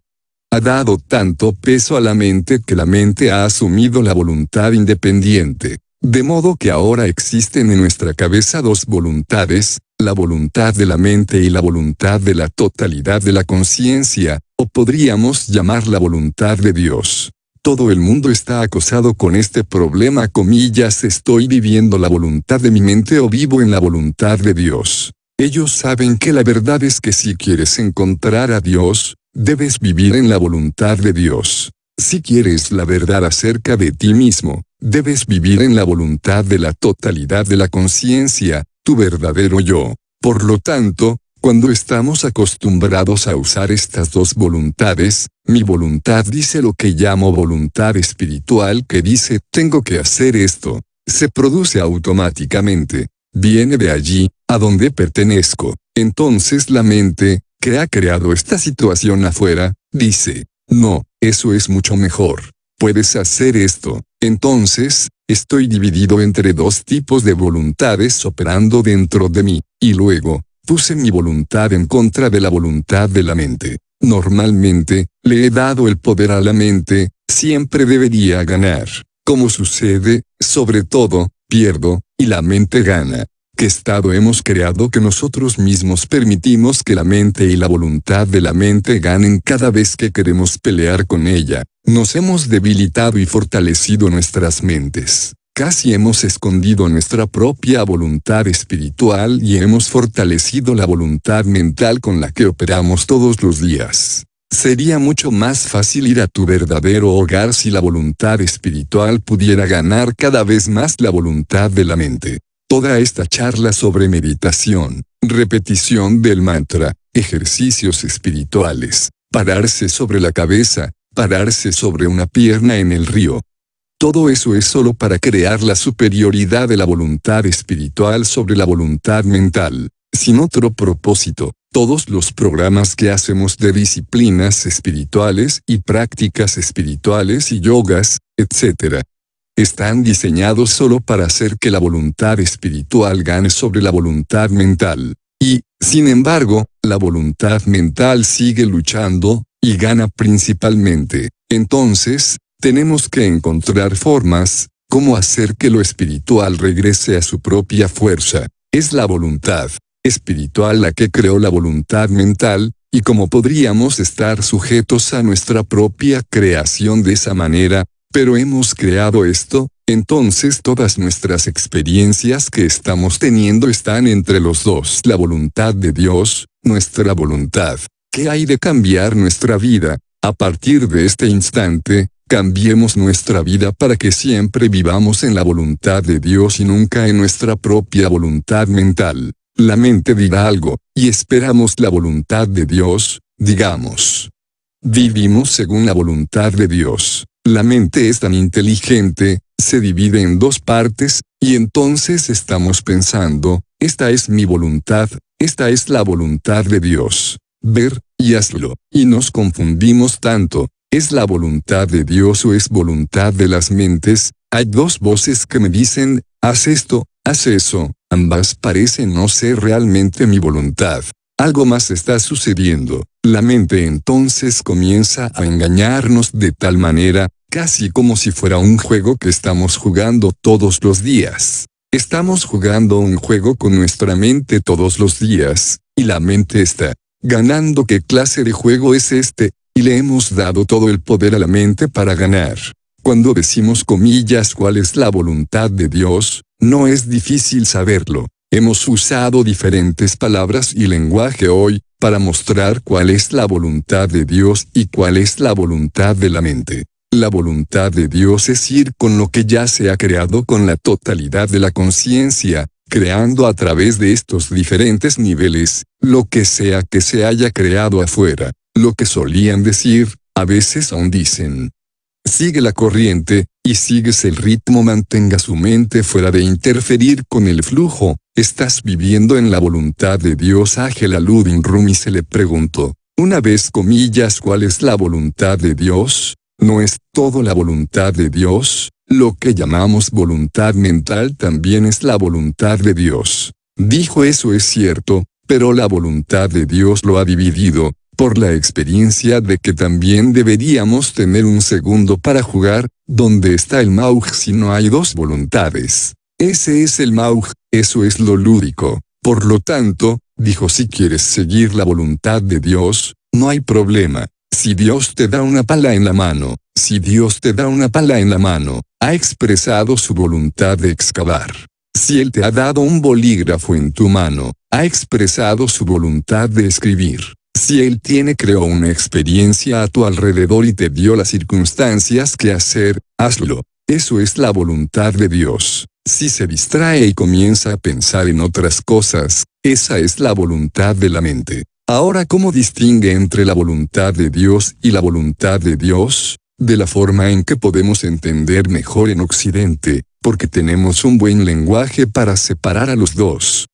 dado tanto peso a la mente que la mente ha asumido la voluntad independiente. De modo que ahora existen en nuestra cabeza dos voluntades, la voluntad de la mente y la voluntad de la totalidad de la conciencia, o podríamos llamar la voluntad de Dios. Todo el mundo está acosado con este problema, comillas, estoy viviendo la voluntad de mi mente o vivo en la voluntad de Dios. Ellos saben que la verdad es que si quieres encontrar a Dios, Debes vivir en la voluntad de Dios. Si quieres la verdad acerca de ti mismo, debes vivir en la voluntad de la totalidad de la conciencia, tu verdadero yo. Por lo tanto, cuando estamos acostumbrados a usar estas dos voluntades, mi voluntad dice lo que llamo voluntad espiritual que dice, tengo que hacer esto. Se produce automáticamente. Viene de allí, a donde pertenezco. Entonces la mente, que ha creado esta situación afuera, dice, no, eso es mucho mejor. Puedes hacer esto. Entonces, estoy dividido entre dos tipos de voluntades operando dentro de mí, y luego, puse mi voluntad en contra de la voluntad de la mente. Normalmente, le he dado el poder a la mente, siempre debería ganar. Como sucede, sobre todo, pierdo, y la mente gana. ¿Qué estado hemos creado que nosotros mismos permitimos que la mente y la voluntad de la mente ganen cada vez que queremos pelear con ella? Nos hemos debilitado y fortalecido nuestras mentes. Casi hemos escondido nuestra propia voluntad espiritual y hemos fortalecido la voluntad mental con la que operamos todos los días. Sería mucho más fácil ir a tu verdadero hogar si la voluntad espiritual pudiera ganar cada vez más la voluntad de la mente. Toda esta charla sobre meditación, repetición del mantra, ejercicios espirituales, pararse sobre la cabeza, pararse sobre una pierna en el río. Todo eso es solo para crear la superioridad de la voluntad espiritual sobre la voluntad mental, sin otro propósito. Todos los programas que hacemos de disciplinas espirituales y prácticas espirituales y yogas, etc., están diseñados solo para hacer que la voluntad espiritual gane sobre la voluntad mental. Y, sin embargo, la voluntad mental sigue luchando, y gana principalmente. Entonces, tenemos que encontrar formas, cómo hacer que lo espiritual regrese a su propia fuerza. Es la voluntad espiritual la que creó la voluntad mental, y cómo podríamos estar sujetos a nuestra propia creación de esa manera, pero hemos creado esto, entonces todas nuestras experiencias que estamos teniendo están entre los dos, la voluntad de Dios, nuestra voluntad. ¿Qué hay de cambiar nuestra vida? A partir de este instante, cambiemos nuestra vida para que siempre vivamos en la voluntad de Dios y nunca en nuestra propia voluntad mental. La mente dirá algo, y esperamos la voluntad de Dios, digamos. Vivimos según la voluntad de Dios. La mente es tan inteligente, se divide en dos partes, y entonces estamos pensando, esta es mi voluntad, esta es la voluntad de Dios. Ver, y hazlo. Y nos confundimos tanto, ¿es la voluntad de Dios o es voluntad de las mentes? Hay dos voces que me dicen, haz esto, haz eso, ambas parecen no ser realmente mi voluntad. Algo más está sucediendo. La mente entonces comienza a engañarnos de tal manera, casi como si fuera un juego que estamos jugando todos los días. Estamos jugando un juego con nuestra mente todos los días, y la mente está ganando qué clase de juego es este, y le hemos dado todo el poder a la mente para ganar. Cuando decimos comillas cuál es la voluntad de Dios, no es difícil saberlo. Hemos usado diferentes palabras y lenguaje hoy para mostrar cuál es la voluntad de Dios y cuál es la voluntad de la mente. La voluntad de Dios es ir con lo que ya se ha creado con la totalidad de la conciencia, creando a través de estos diferentes niveles, lo que sea que se haya creado afuera, lo que solían decir, a veces aún dicen. Sigue la corriente, y sigues el ritmo mantenga su mente fuera de interferir con el flujo, ¿Estás viviendo en la voluntad de Dios? Ángel Aludin Rumi se le preguntó, una vez comillas, ¿cuál es la voluntad de Dios? ¿No es todo la voluntad de Dios? Lo que llamamos voluntad mental también es la voluntad de Dios. Dijo eso es cierto, pero la voluntad de Dios lo ha dividido, por la experiencia de que también deberíamos tener un segundo para jugar, donde está el Mauj si no hay dos voluntades. Ese es el Mauj, eso es lo lúdico. Por lo tanto, dijo si quieres seguir la voluntad de Dios, no hay problema. Si Dios te da una pala en la mano, si Dios te da una pala en la mano, ha expresado su voluntad de excavar. Si Él te ha dado un bolígrafo en tu mano, ha expresado su voluntad de escribir. Si Él tiene creó una experiencia a tu alrededor y te dio las circunstancias que hacer, hazlo. Eso es la voluntad de Dios. Si se distrae y comienza a pensar en otras cosas, esa es la voluntad de la mente. Ahora, ¿cómo distingue entre la voluntad de Dios y la voluntad de Dios? De la forma en que podemos entender mejor en Occidente, porque tenemos un buen lenguaje para separar a los dos.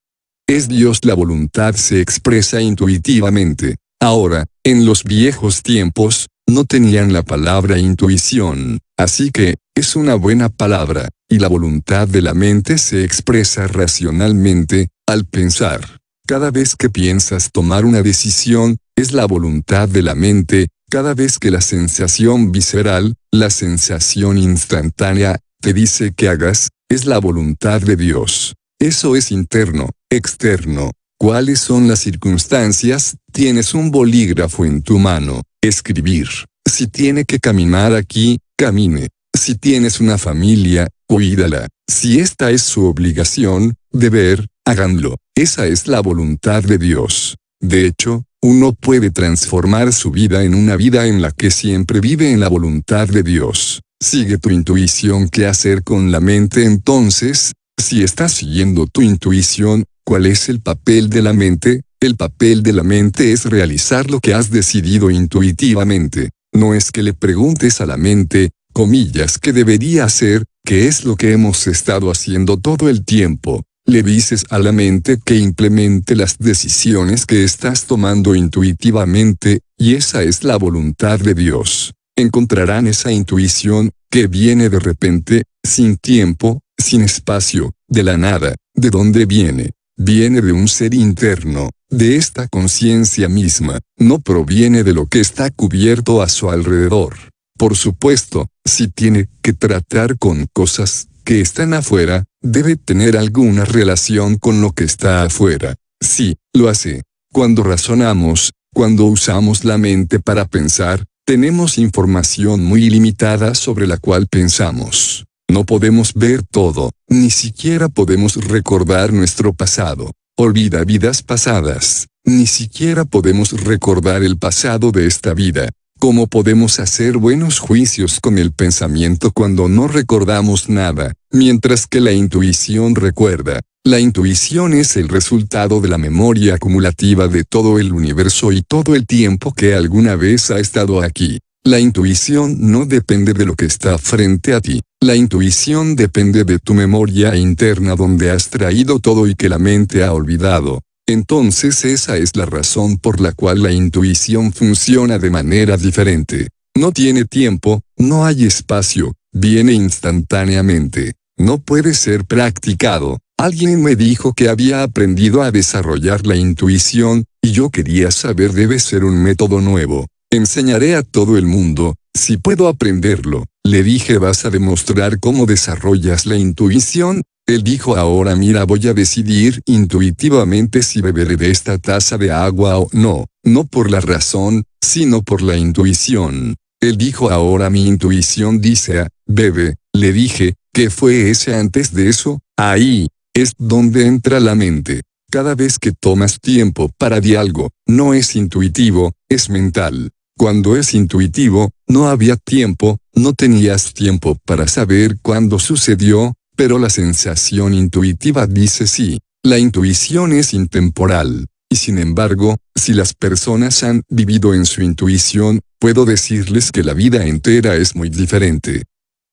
Es Dios la voluntad se expresa intuitivamente. Ahora, en los viejos tiempos, no tenían la palabra intuición, Así que, es una buena palabra, y la voluntad de la mente se expresa racionalmente, al pensar. Cada vez que piensas tomar una decisión, es la voluntad de la mente, cada vez que la sensación visceral, la sensación instantánea, te dice que hagas, es la voluntad de Dios. Eso es interno, externo. ¿Cuáles son las circunstancias? Tienes un bolígrafo en tu mano, escribir. Si tiene que caminar aquí, camine. Si tienes una familia, cuídala. Si esta es su obligación, deber, háganlo. Esa es la voluntad de Dios. De hecho, uno puede transformar su vida en una vida en la que siempre vive en la voluntad de Dios. Sigue tu intuición qué hacer con la mente entonces. Si estás siguiendo tu intuición, ¿cuál es el papel de la mente? El papel de la mente es realizar lo que has decidido intuitivamente no es que le preguntes a la mente, comillas, qué debería hacer, que es lo que hemos estado haciendo todo el tiempo. Le dices a la mente que implemente las decisiones que estás tomando intuitivamente, y esa es la voluntad de Dios. Encontrarán esa intuición, que viene de repente, sin tiempo, sin espacio, de la nada, de dónde viene, Viene de un ser interno, de esta conciencia misma, no proviene de lo que está cubierto a su alrededor. Por supuesto, si tiene que tratar con cosas que están afuera, debe tener alguna relación con lo que está afuera. Sí, lo hace. Cuando razonamos, cuando usamos la mente para pensar, tenemos información muy limitada sobre la cual pensamos. No podemos ver todo, ni siquiera podemos recordar nuestro pasado. Olvida vidas pasadas. Ni siquiera podemos recordar el pasado de esta vida. ¿Cómo podemos hacer buenos juicios con el pensamiento cuando no recordamos nada, mientras que la intuición recuerda? La intuición es el resultado de la memoria acumulativa de todo el universo y todo el tiempo que alguna vez ha estado aquí. La intuición no depende de lo que está frente a ti, la intuición depende de tu memoria interna donde has traído todo y que la mente ha olvidado. Entonces esa es la razón por la cual la intuición funciona de manera diferente. No tiene tiempo, no hay espacio, viene instantáneamente. No puede ser practicado. Alguien me dijo que había aprendido a desarrollar la intuición, y yo quería saber debe ser un método nuevo. Enseñaré a todo el mundo, si puedo aprenderlo, le dije vas a demostrar cómo desarrollas la intuición. Él dijo ahora mira voy a decidir intuitivamente si beberé de esta taza de agua o no, no por la razón, sino por la intuición. Él dijo ahora mi intuición dice a, bebe, le dije, ¿qué fue ese antes de eso? Ahí, es donde entra la mente. Cada vez que tomas tiempo para algo, no es intuitivo, es mental. Cuando es intuitivo, no había tiempo, no tenías tiempo para saber cuándo sucedió, pero la sensación intuitiva dice sí. La intuición es intemporal, y sin embargo, si las personas han vivido en su intuición, puedo decirles que la vida entera es muy diferente.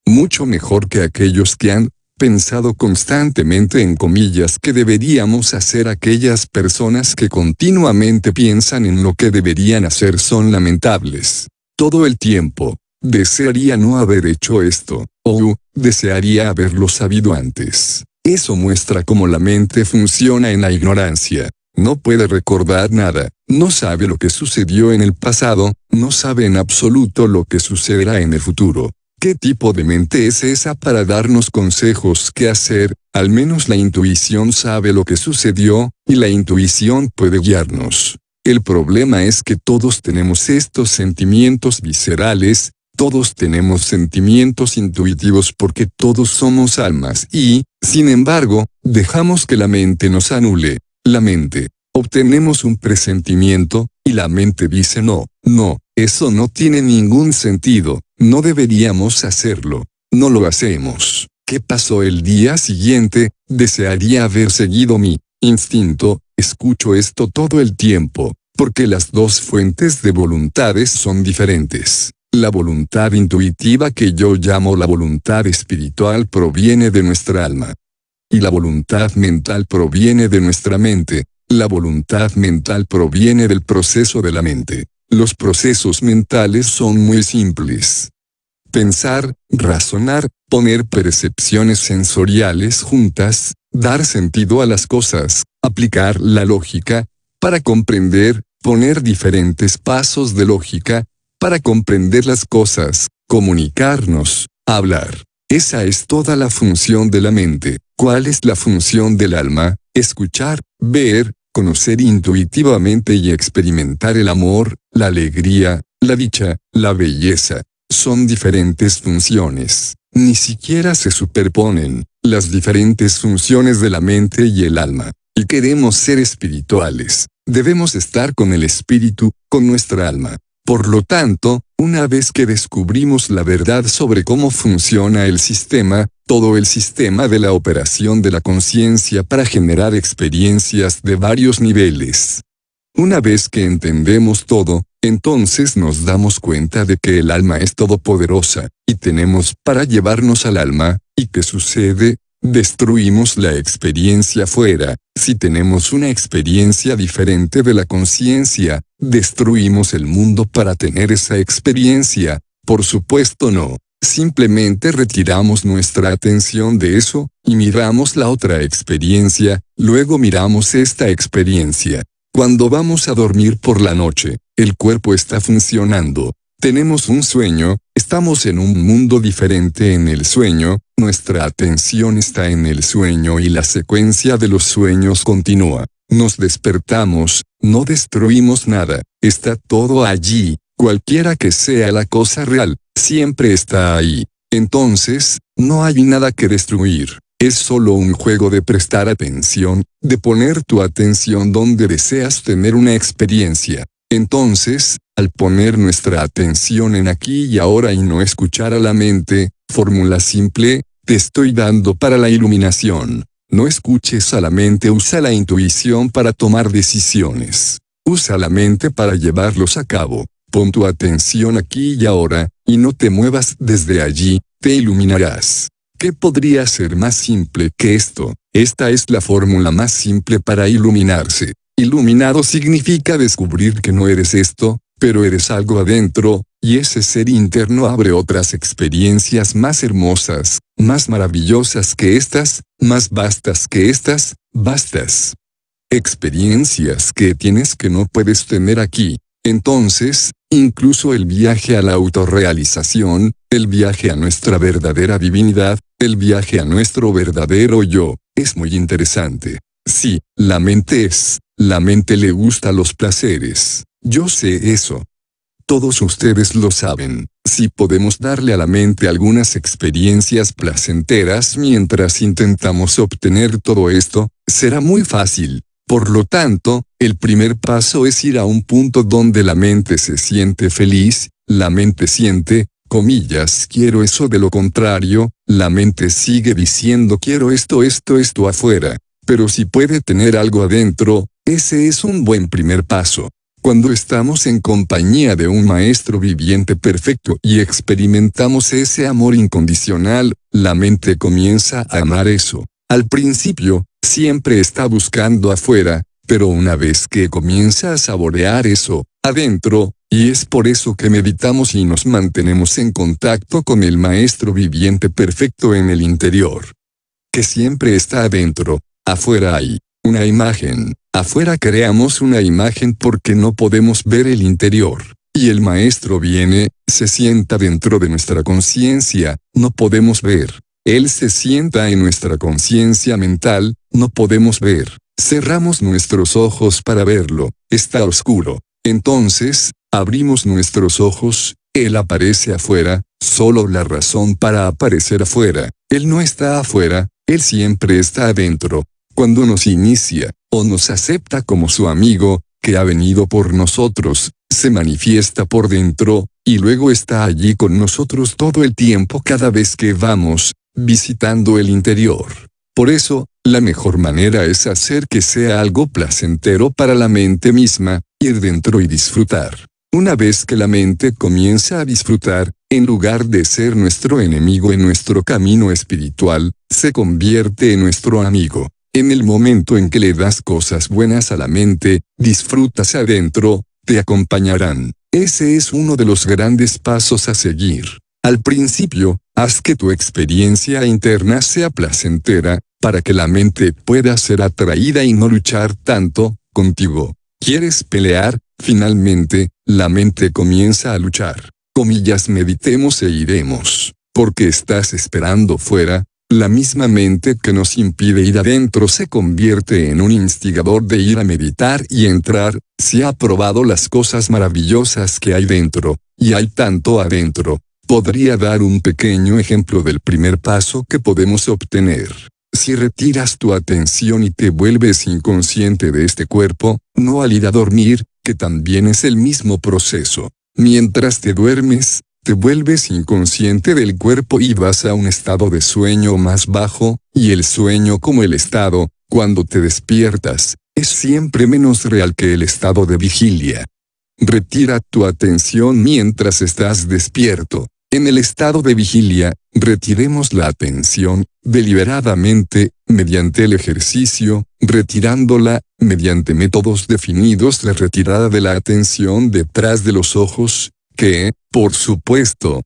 Mucho mejor que aquellos que han pensado constantemente en comillas que deberíamos hacer aquellas personas que continuamente piensan en lo que deberían hacer son lamentables. Todo el tiempo. Desearía no haber hecho esto, o, desearía haberlo sabido antes. Eso muestra cómo la mente funciona en la ignorancia. No puede recordar nada, no sabe lo que sucedió en el pasado, no sabe en absoluto lo que sucederá en el futuro. ¿Qué tipo de mente es esa para darnos consejos qué hacer? Al menos la intuición sabe lo que sucedió, y la intuición puede guiarnos. El problema es que todos tenemos estos sentimientos viscerales, todos tenemos sentimientos intuitivos porque todos somos almas y, sin embargo, dejamos que la mente nos anule. La mente. Obtenemos un presentimiento, y la mente dice no, no, eso no tiene ningún sentido, no deberíamos hacerlo. No lo hacemos. ¿Qué pasó el día siguiente? Desearía haber seguido mi instinto, escucho esto todo el tiempo, porque las dos fuentes de voluntades son diferentes. La voluntad intuitiva que yo llamo la voluntad espiritual proviene de nuestra alma. Y la voluntad mental proviene de nuestra mente. La voluntad mental proviene del proceso de la mente. Los procesos mentales son muy simples. Pensar, razonar, poner percepciones sensoriales juntas, dar sentido a las cosas, aplicar la lógica, para comprender, poner diferentes pasos de lógica, para comprender las cosas, comunicarnos, hablar. Esa es toda la función de la mente. ¿Cuál es la función del alma? Escuchar, ver, conocer intuitivamente y experimentar el amor, la alegría, la dicha, la belleza, son diferentes funciones. Ni siquiera se superponen las diferentes funciones de la mente y el alma. Y queremos ser espirituales. Debemos estar con el espíritu, con nuestra alma, por lo tanto, una vez que descubrimos la verdad sobre cómo funciona el sistema, todo el sistema de la operación de la conciencia para generar experiencias de varios niveles. Una vez que entendemos todo, entonces nos damos cuenta de que el alma es todopoderosa, y tenemos para llevarnos al alma, y que sucede, Destruimos la experiencia fuera, si tenemos una experiencia diferente de la conciencia, destruimos el mundo para tener esa experiencia, por supuesto no. Simplemente retiramos nuestra atención de eso, y miramos la otra experiencia, luego miramos esta experiencia. Cuando vamos a dormir por la noche, el cuerpo está funcionando. Tenemos un sueño, Estamos en un mundo diferente en el sueño, nuestra atención está en el sueño y la secuencia de los sueños continúa. Nos despertamos, no destruimos nada, está todo allí, cualquiera que sea la cosa real, siempre está ahí. Entonces, no hay nada que destruir. Es solo un juego de prestar atención, de poner tu atención donde deseas tener una experiencia. Entonces, al poner nuestra atención en aquí y ahora y no escuchar a la mente, fórmula simple, te estoy dando para la iluminación. No escuches a la mente, usa la intuición para tomar decisiones. Usa la mente para llevarlos a cabo. Pon tu atención aquí y ahora, y no te muevas desde allí, te iluminarás. ¿Qué podría ser más simple que esto? Esta es la fórmula más simple para iluminarse. Iluminado significa descubrir que no eres esto, pero eres algo adentro, y ese ser interno abre otras experiencias más hermosas, más maravillosas que estas, más vastas que estas, vastas. Experiencias que tienes que no puedes tener aquí. Entonces, incluso el viaje a la autorrealización, el viaje a nuestra verdadera divinidad, el viaje a nuestro verdadero yo, es muy interesante. Sí, la mente es, la mente le gusta los placeres, yo sé eso. Todos ustedes lo saben. Si podemos darle a la mente algunas experiencias placenteras mientras intentamos obtener todo esto, será muy fácil. Por lo tanto, el primer paso es ir a un punto donde la mente se siente feliz, la mente siente, comillas, quiero eso de lo contrario, la mente sigue diciendo quiero esto, esto, esto afuera. Pero si puede tener algo adentro, ese es un buen primer paso. Cuando estamos en compañía de un maestro viviente perfecto y experimentamos ese amor incondicional, la mente comienza a amar eso. Al principio, siempre está buscando afuera, pero una vez que comienza a saborear eso, adentro, y es por eso que meditamos y nos mantenemos en contacto con el Maestro viviente perfecto en el interior. Que siempre está adentro, afuera hay, una imagen, Afuera creamos una imagen porque no podemos ver el interior. Y el Maestro viene, se sienta dentro de nuestra conciencia, no podemos ver. Él se sienta en nuestra conciencia mental, no podemos ver. Cerramos nuestros ojos para verlo, está oscuro. Entonces, abrimos nuestros ojos, Él aparece afuera, solo la razón para aparecer afuera. Él no está afuera, Él siempre está adentro. Cuando nos inicia, o nos acepta como su amigo, que ha venido por nosotros, se manifiesta por dentro, y luego está allí con nosotros todo el tiempo cada vez que vamos, visitando el interior. Por eso, la mejor manera es hacer que sea algo placentero para la mente misma, ir dentro y disfrutar. Una vez que la mente comienza a disfrutar, en lugar de ser nuestro enemigo en nuestro camino espiritual, se convierte en nuestro amigo. En el momento en que le das cosas buenas a la mente, disfrutas adentro, te acompañarán. Ese es uno de los grandes pasos a seguir. Al principio, haz que tu experiencia interna sea placentera, para que la mente pueda ser atraída y no luchar tanto contigo. ¿Quieres pelear? Finalmente, la mente comienza a luchar. Comillas, meditemos e iremos. Porque estás esperando fuera, la misma mente que nos impide ir adentro se convierte en un instigador de ir a meditar y entrar, si ha probado las cosas maravillosas que hay dentro, y hay tanto adentro. Podría dar un pequeño ejemplo del primer paso que podemos obtener. Si retiras tu atención y te vuelves inconsciente de este cuerpo, no al ir a dormir, que también es el mismo proceso. Mientras te duermes, te vuelves inconsciente del cuerpo y vas a un estado de sueño más bajo, y el sueño como el estado, cuando te despiertas, es siempre menos real que el estado de vigilia. Retira tu atención mientras estás despierto. En el estado de vigilia, retiremos la atención, deliberadamente, mediante el ejercicio, retirándola, mediante métodos definidos de retirada de la atención detrás de los ojos, que, por supuesto,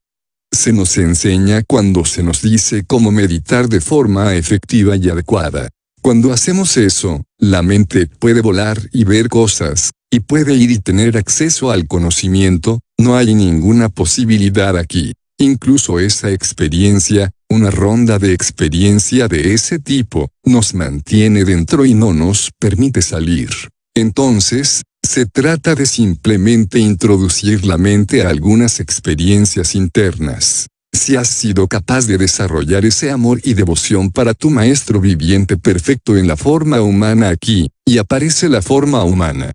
se nos enseña cuando se nos dice cómo meditar de forma efectiva y adecuada. Cuando hacemos eso, la mente puede volar y ver cosas, y puede ir y tener acceso al conocimiento, no hay ninguna posibilidad aquí. Incluso esa experiencia, una ronda de experiencia de ese tipo, nos mantiene dentro y no nos permite salir. Entonces, se trata de simplemente introducir la mente a algunas experiencias internas. Si has sido capaz de desarrollar ese amor y devoción para tu Maestro viviente perfecto en la forma humana aquí, y aparece la forma humana.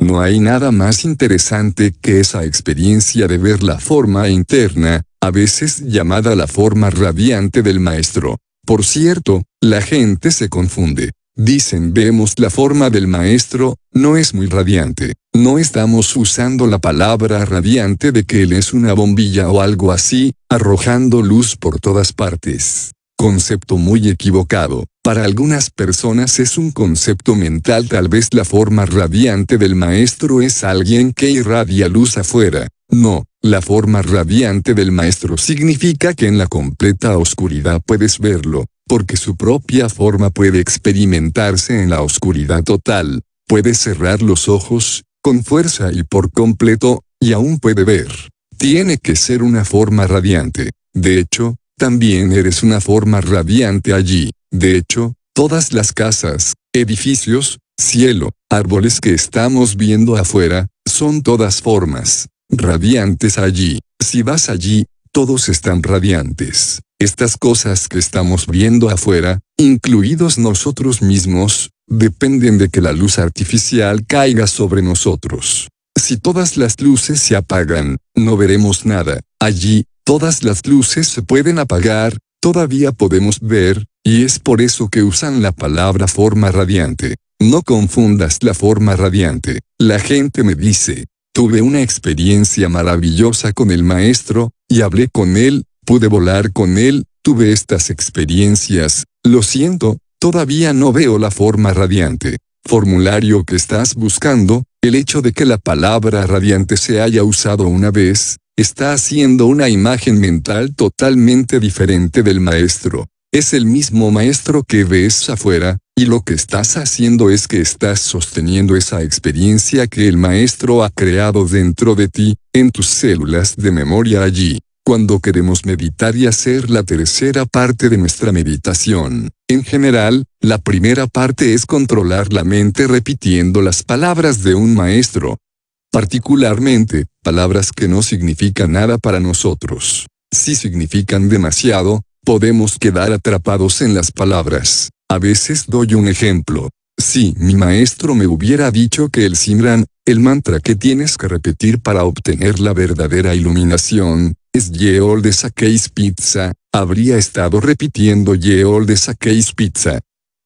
No hay nada más interesante que esa experiencia de ver la forma interna, a veces llamada la forma radiante del Maestro. Por cierto, la gente se confunde. Dicen vemos la forma del maestro, no es muy radiante. No estamos usando la palabra radiante de que él es una bombilla o algo así, arrojando luz por todas partes. Concepto muy equivocado. Para algunas personas es un concepto mental tal vez la forma radiante del maestro es alguien que irradia luz afuera. No, la forma radiante del maestro significa que en la completa oscuridad puedes verlo, porque su propia forma puede experimentarse en la oscuridad total, puede cerrar los ojos, con fuerza y por completo, y aún puede ver. Tiene que ser una forma radiante. De hecho, también eres una forma radiante allí. De hecho, todas las casas, edificios, cielo, árboles que estamos viendo afuera, son todas formas radiantes allí. Si vas allí, todos están radiantes. Estas cosas que estamos viendo afuera, incluidos nosotros mismos, dependen de que la luz artificial caiga sobre nosotros. Si todas las luces se apagan, no veremos nada. Allí, todas las luces se pueden apagar, todavía podemos ver, y es por eso que usan la palabra forma radiante. No confundas la forma radiante. La gente me dice, tuve una experiencia maravillosa con el maestro, y hablé con él, pude volar con él, tuve estas experiencias, lo siento, todavía no veo la forma radiante. Formulario que estás buscando, el hecho de que la palabra radiante se haya usado una vez, está haciendo una imagen mental totalmente diferente del maestro. Es el mismo maestro que ves afuera, y lo que estás haciendo es que estás sosteniendo esa experiencia que el maestro ha creado dentro de ti, en tus células de memoria allí. Cuando queremos meditar y hacer la tercera parte de nuestra meditación, en general, la primera parte es controlar la mente repitiendo las palabras de un maestro, particularmente, palabras que no significan nada para nosotros. Si significan demasiado, podemos quedar atrapados en las palabras. A veces doy un ejemplo. Si mi maestro me hubiera dicho que el Simran, el mantra que tienes que repetir para obtener la verdadera iluminación, es Yeol de Sakeis Pizza, habría estado repitiendo Yeol de Sakeis Pizza.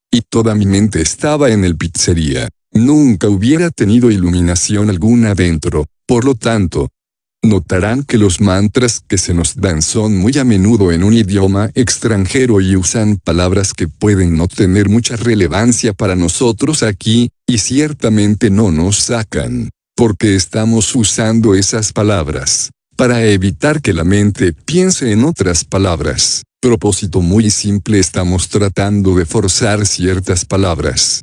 Y toda mi mente estaba en el pizzería. Nunca hubiera tenido iluminación alguna dentro. Por lo tanto, Notarán que los mantras que se nos dan son muy a menudo en un idioma extranjero y usan palabras que pueden no tener mucha relevancia para nosotros aquí, y ciertamente no nos sacan, porque estamos usando esas palabras, para evitar que la mente piense en otras palabras. Propósito muy simple estamos tratando de forzar ciertas palabras.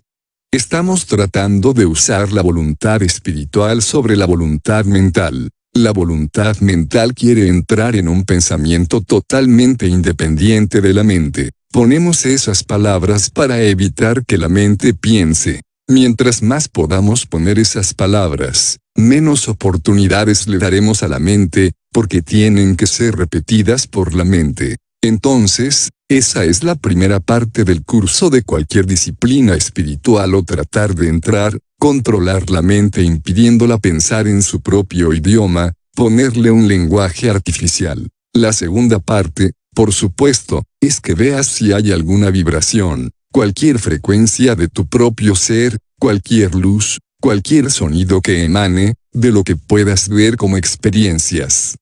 Estamos tratando de usar la voluntad espiritual sobre la voluntad mental la voluntad mental quiere entrar en un pensamiento totalmente independiente de la mente. Ponemos esas palabras para evitar que la mente piense. Mientras más podamos poner esas palabras, menos oportunidades le daremos a la mente, porque tienen que ser repetidas por la mente. Entonces, esa es la primera parte del curso de cualquier disciplina espiritual o tratar de entrar, controlar la mente impidiéndola pensar en su propio idioma, ponerle un lenguaje artificial. La segunda parte, por supuesto, es que veas si hay alguna vibración, cualquier frecuencia de tu propio ser, cualquier luz, cualquier sonido que emane, de lo que puedas ver como experiencias.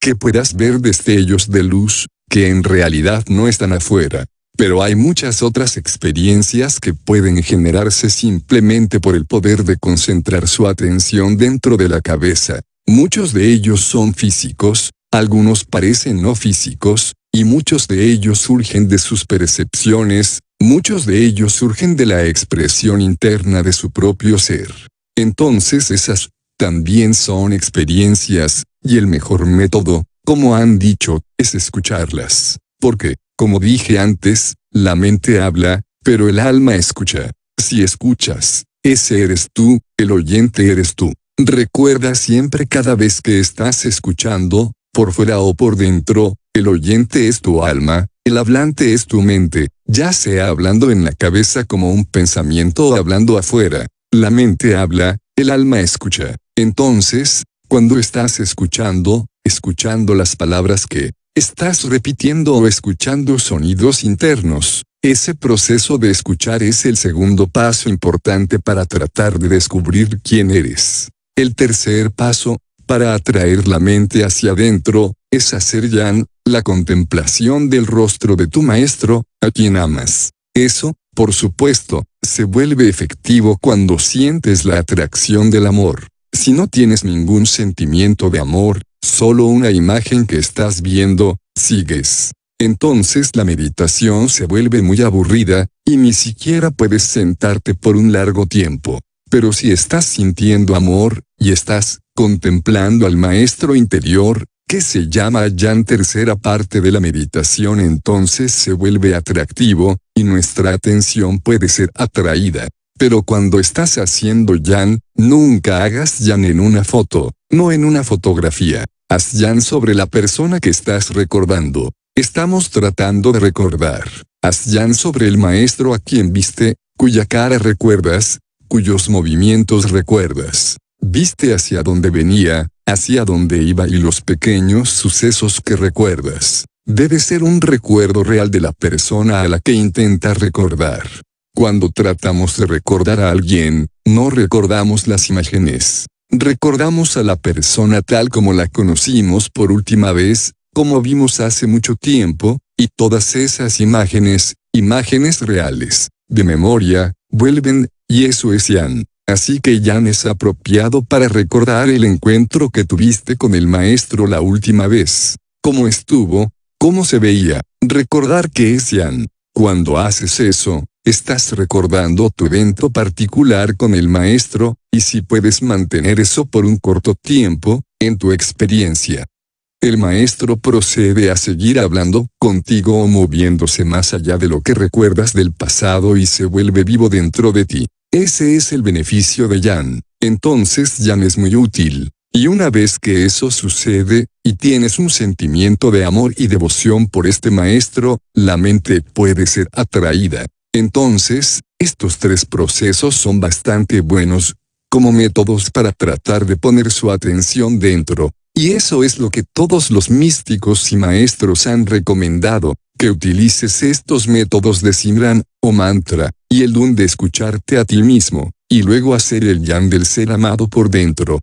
Que puedas ver destellos de luz, que en realidad no están afuera, pero hay muchas otras experiencias que pueden generarse simplemente por el poder de concentrar su atención dentro de la cabeza. Muchos de ellos son físicos, algunos parecen no físicos, y muchos de ellos surgen de sus percepciones, muchos de ellos surgen de la expresión interna de su propio ser. Entonces esas también son experiencias, y el mejor método, como han dicho, es escucharlas. Porque, como dije antes, la mente habla, pero el alma escucha. Si escuchas, ese eres tú, el oyente eres tú. Recuerda siempre cada vez que estás escuchando, por fuera o por dentro, el oyente es tu alma, el hablante es tu mente, ya sea hablando en la cabeza como un pensamiento o hablando afuera. La mente habla, el alma escucha. Entonces, cuando estás escuchando, escuchando las palabras que Estás repitiendo o escuchando sonidos internos. Ese proceso de escuchar es el segundo paso importante para tratar de descubrir quién eres. El tercer paso, para atraer la mente hacia adentro, es hacer yan, la contemplación del rostro de tu maestro, a quien amas. Eso, por supuesto, se vuelve efectivo cuando sientes la atracción del amor. Si no tienes ningún sentimiento de amor, solo una imagen que estás viendo, sigues. Entonces la meditación se vuelve muy aburrida, y ni siquiera puedes sentarte por un largo tiempo. Pero si estás sintiendo amor, y estás contemplando al maestro interior, que se llama Yan tercera parte de la meditación entonces se vuelve atractivo, y nuestra atención puede ser atraída. Pero cuando estás haciendo Yan, nunca hagas Yan en una foto, no en una fotografía. Haz ya sobre la persona que estás recordando. Estamos tratando de recordar. Haz ya sobre el maestro a quien viste, cuya cara recuerdas, cuyos movimientos recuerdas. Viste hacia dónde venía, hacia dónde iba y los pequeños sucesos que recuerdas. Debe ser un recuerdo real de la persona a la que intenta recordar. Cuando tratamos de recordar a alguien, no recordamos las imágenes, Recordamos a la persona tal como la conocimos por última vez, como vimos hace mucho tiempo, y todas esas imágenes, imágenes reales, de memoria, vuelven, y eso es Yan. Así que Yan es apropiado para recordar el encuentro que tuviste con el maestro la última vez. ¿Cómo estuvo? ¿Cómo se veía? Recordar que es Yan, Cuando haces eso, Estás recordando tu evento particular con el maestro, y si puedes mantener eso por un corto tiempo, en tu experiencia. El maestro procede a seguir hablando contigo o moviéndose más allá de lo que recuerdas del pasado y se vuelve vivo dentro de ti. Ese es el beneficio de Jan, Entonces Jan es muy útil. Y una vez que eso sucede, y tienes un sentimiento de amor y devoción por este maestro, la mente puede ser atraída. Entonces, estos tres procesos son bastante buenos, como métodos para tratar de poner su atención dentro, y eso es lo que todos los místicos y maestros han recomendado, que utilices estos métodos de Simran, o mantra, y el dun de escucharte a ti mismo, y luego hacer el yan del ser amado por dentro.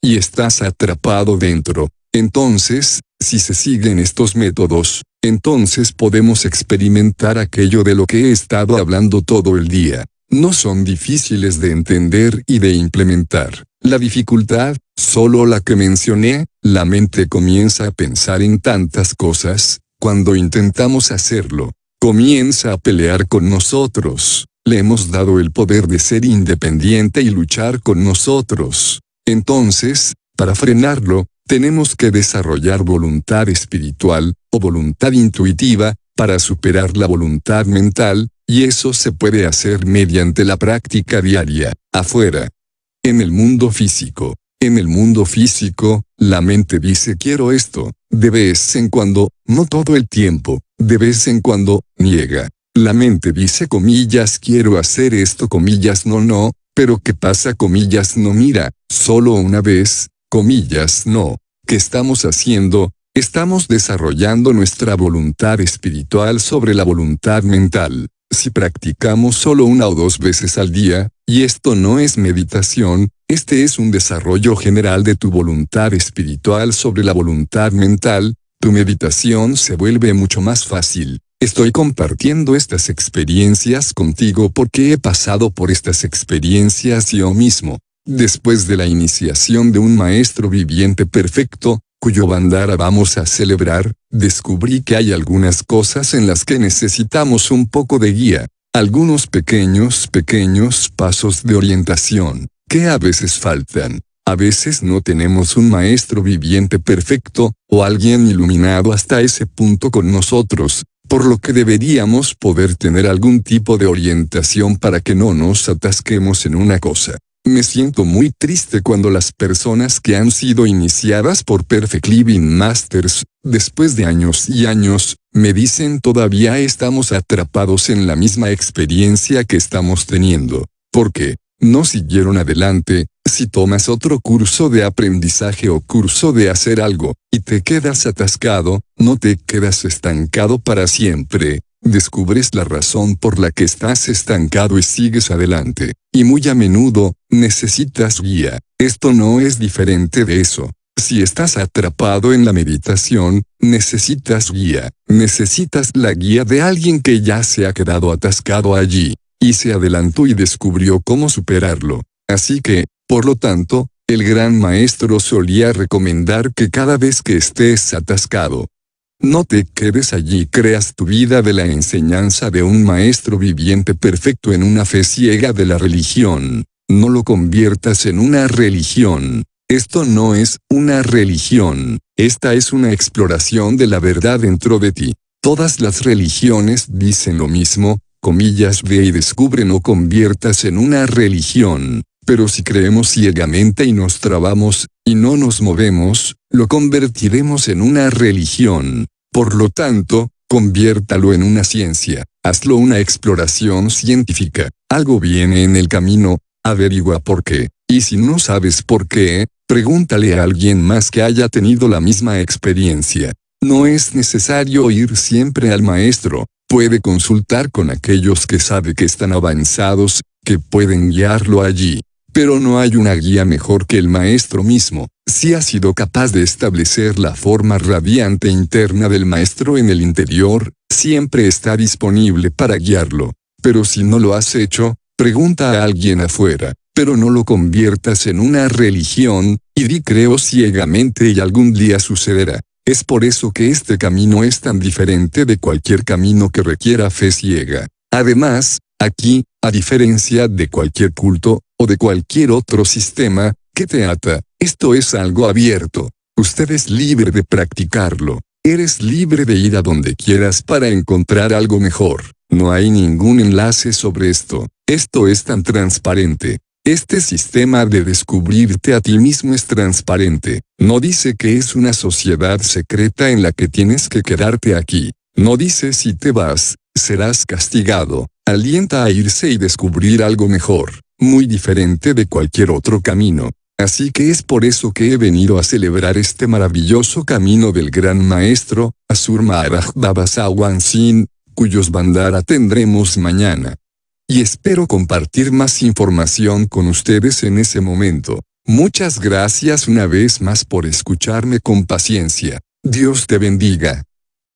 Y estás atrapado dentro. Entonces, si se siguen estos métodos, entonces podemos experimentar aquello de lo que he estado hablando todo el día. No son difíciles de entender y de implementar. La dificultad, solo la que mencioné, la mente comienza a pensar en tantas cosas, cuando intentamos hacerlo, comienza a pelear con nosotros. Le hemos dado el poder de ser independiente y luchar con nosotros. Entonces, para frenarlo, tenemos que desarrollar voluntad espiritual, o voluntad intuitiva, para superar la voluntad mental, y eso se puede hacer mediante la práctica diaria, afuera. En el mundo físico. En el mundo físico, la mente dice quiero esto, de vez en cuando, no todo el tiempo, de vez en cuando, niega. La mente dice comillas quiero hacer esto comillas no no, pero ¿qué pasa comillas no mira, solo una vez, comillas, no, que estamos haciendo, estamos desarrollando nuestra voluntad espiritual sobre la voluntad mental. Si practicamos solo una o dos veces al día, y esto no es meditación, este es un desarrollo general de tu voluntad espiritual sobre la voluntad mental, tu meditación se vuelve mucho más fácil. Estoy compartiendo estas experiencias contigo porque he pasado por estas experiencias yo mismo después de la iniciación de un maestro viviente perfecto, cuyo bandara vamos a celebrar, descubrí que hay algunas cosas en las que necesitamos un poco de guía, algunos pequeños, pequeños pasos de orientación, que a veces faltan. A veces no tenemos un maestro viviente perfecto, o alguien iluminado hasta ese punto con nosotros, por lo que deberíamos poder tener algún tipo de orientación para que no nos atasquemos en una cosa. Me siento muy triste cuando las personas que han sido iniciadas por Perfect Living Masters, después de años y años, me dicen todavía estamos atrapados en la misma experiencia que estamos teniendo, porque no siguieron adelante, si tomas otro curso de aprendizaje o curso de hacer algo, y te quedas atascado, no te quedas estancado para siempre, descubres la razón por la que estás estancado y sigues adelante. Y muy a menudo, necesitas guía. Esto no es diferente de eso. Si estás atrapado en la meditación, necesitas guía. Necesitas la guía de alguien que ya se ha quedado atascado allí, y se adelantó y descubrió cómo superarlo. Así que, por lo tanto, el gran maestro solía recomendar que cada vez que estés atascado, no te quedes allí, creas tu vida de la enseñanza de un maestro viviente perfecto en una fe ciega de la religión. No lo conviertas en una religión. Esto no es una religión, esta es una exploración de la verdad dentro de ti. Todas las religiones dicen lo mismo, comillas ve y descubre no conviertas en una religión. Pero si creemos ciegamente y nos trabamos, y no nos movemos, lo convertiremos en una religión. Por lo tanto, conviértalo en una ciencia, hazlo una exploración científica. Algo viene en el camino, averigua por qué. Y si no sabes por qué, pregúntale a alguien más que haya tenido la misma experiencia. No es necesario ir siempre al maestro, puede consultar con aquellos que sabe que están avanzados, que pueden guiarlo allí. Pero no hay una guía mejor que el maestro mismo, si ha sido capaz de establecer la forma radiante interna del maestro en el interior, siempre está disponible para guiarlo. Pero si no lo has hecho, pregunta a alguien afuera, pero no lo conviertas en una religión, y di creo ciegamente y algún día sucederá. Es por eso que este camino es tan diferente de cualquier camino que requiera fe ciega. Además, aquí, a diferencia de cualquier culto, o de cualquier otro sistema, que te ata, esto es algo abierto. Usted es libre de practicarlo. Eres libre de ir a donde quieras para encontrar algo mejor. No hay ningún enlace sobre esto. Esto es tan transparente. Este sistema de descubrirte a ti mismo es transparente. No dice que es una sociedad secreta en la que tienes que quedarte aquí. No dice si te vas, serás castigado. Alienta a irse y descubrir algo mejor muy diferente de cualquier otro camino. Así que es por eso que he venido a celebrar este maravilloso camino del gran maestro, Asur Maharaj Babasawan Sin, cuyos bandara tendremos mañana. Y espero compartir más información con ustedes en ese momento. Muchas gracias una vez más por escucharme con paciencia. Dios te bendiga.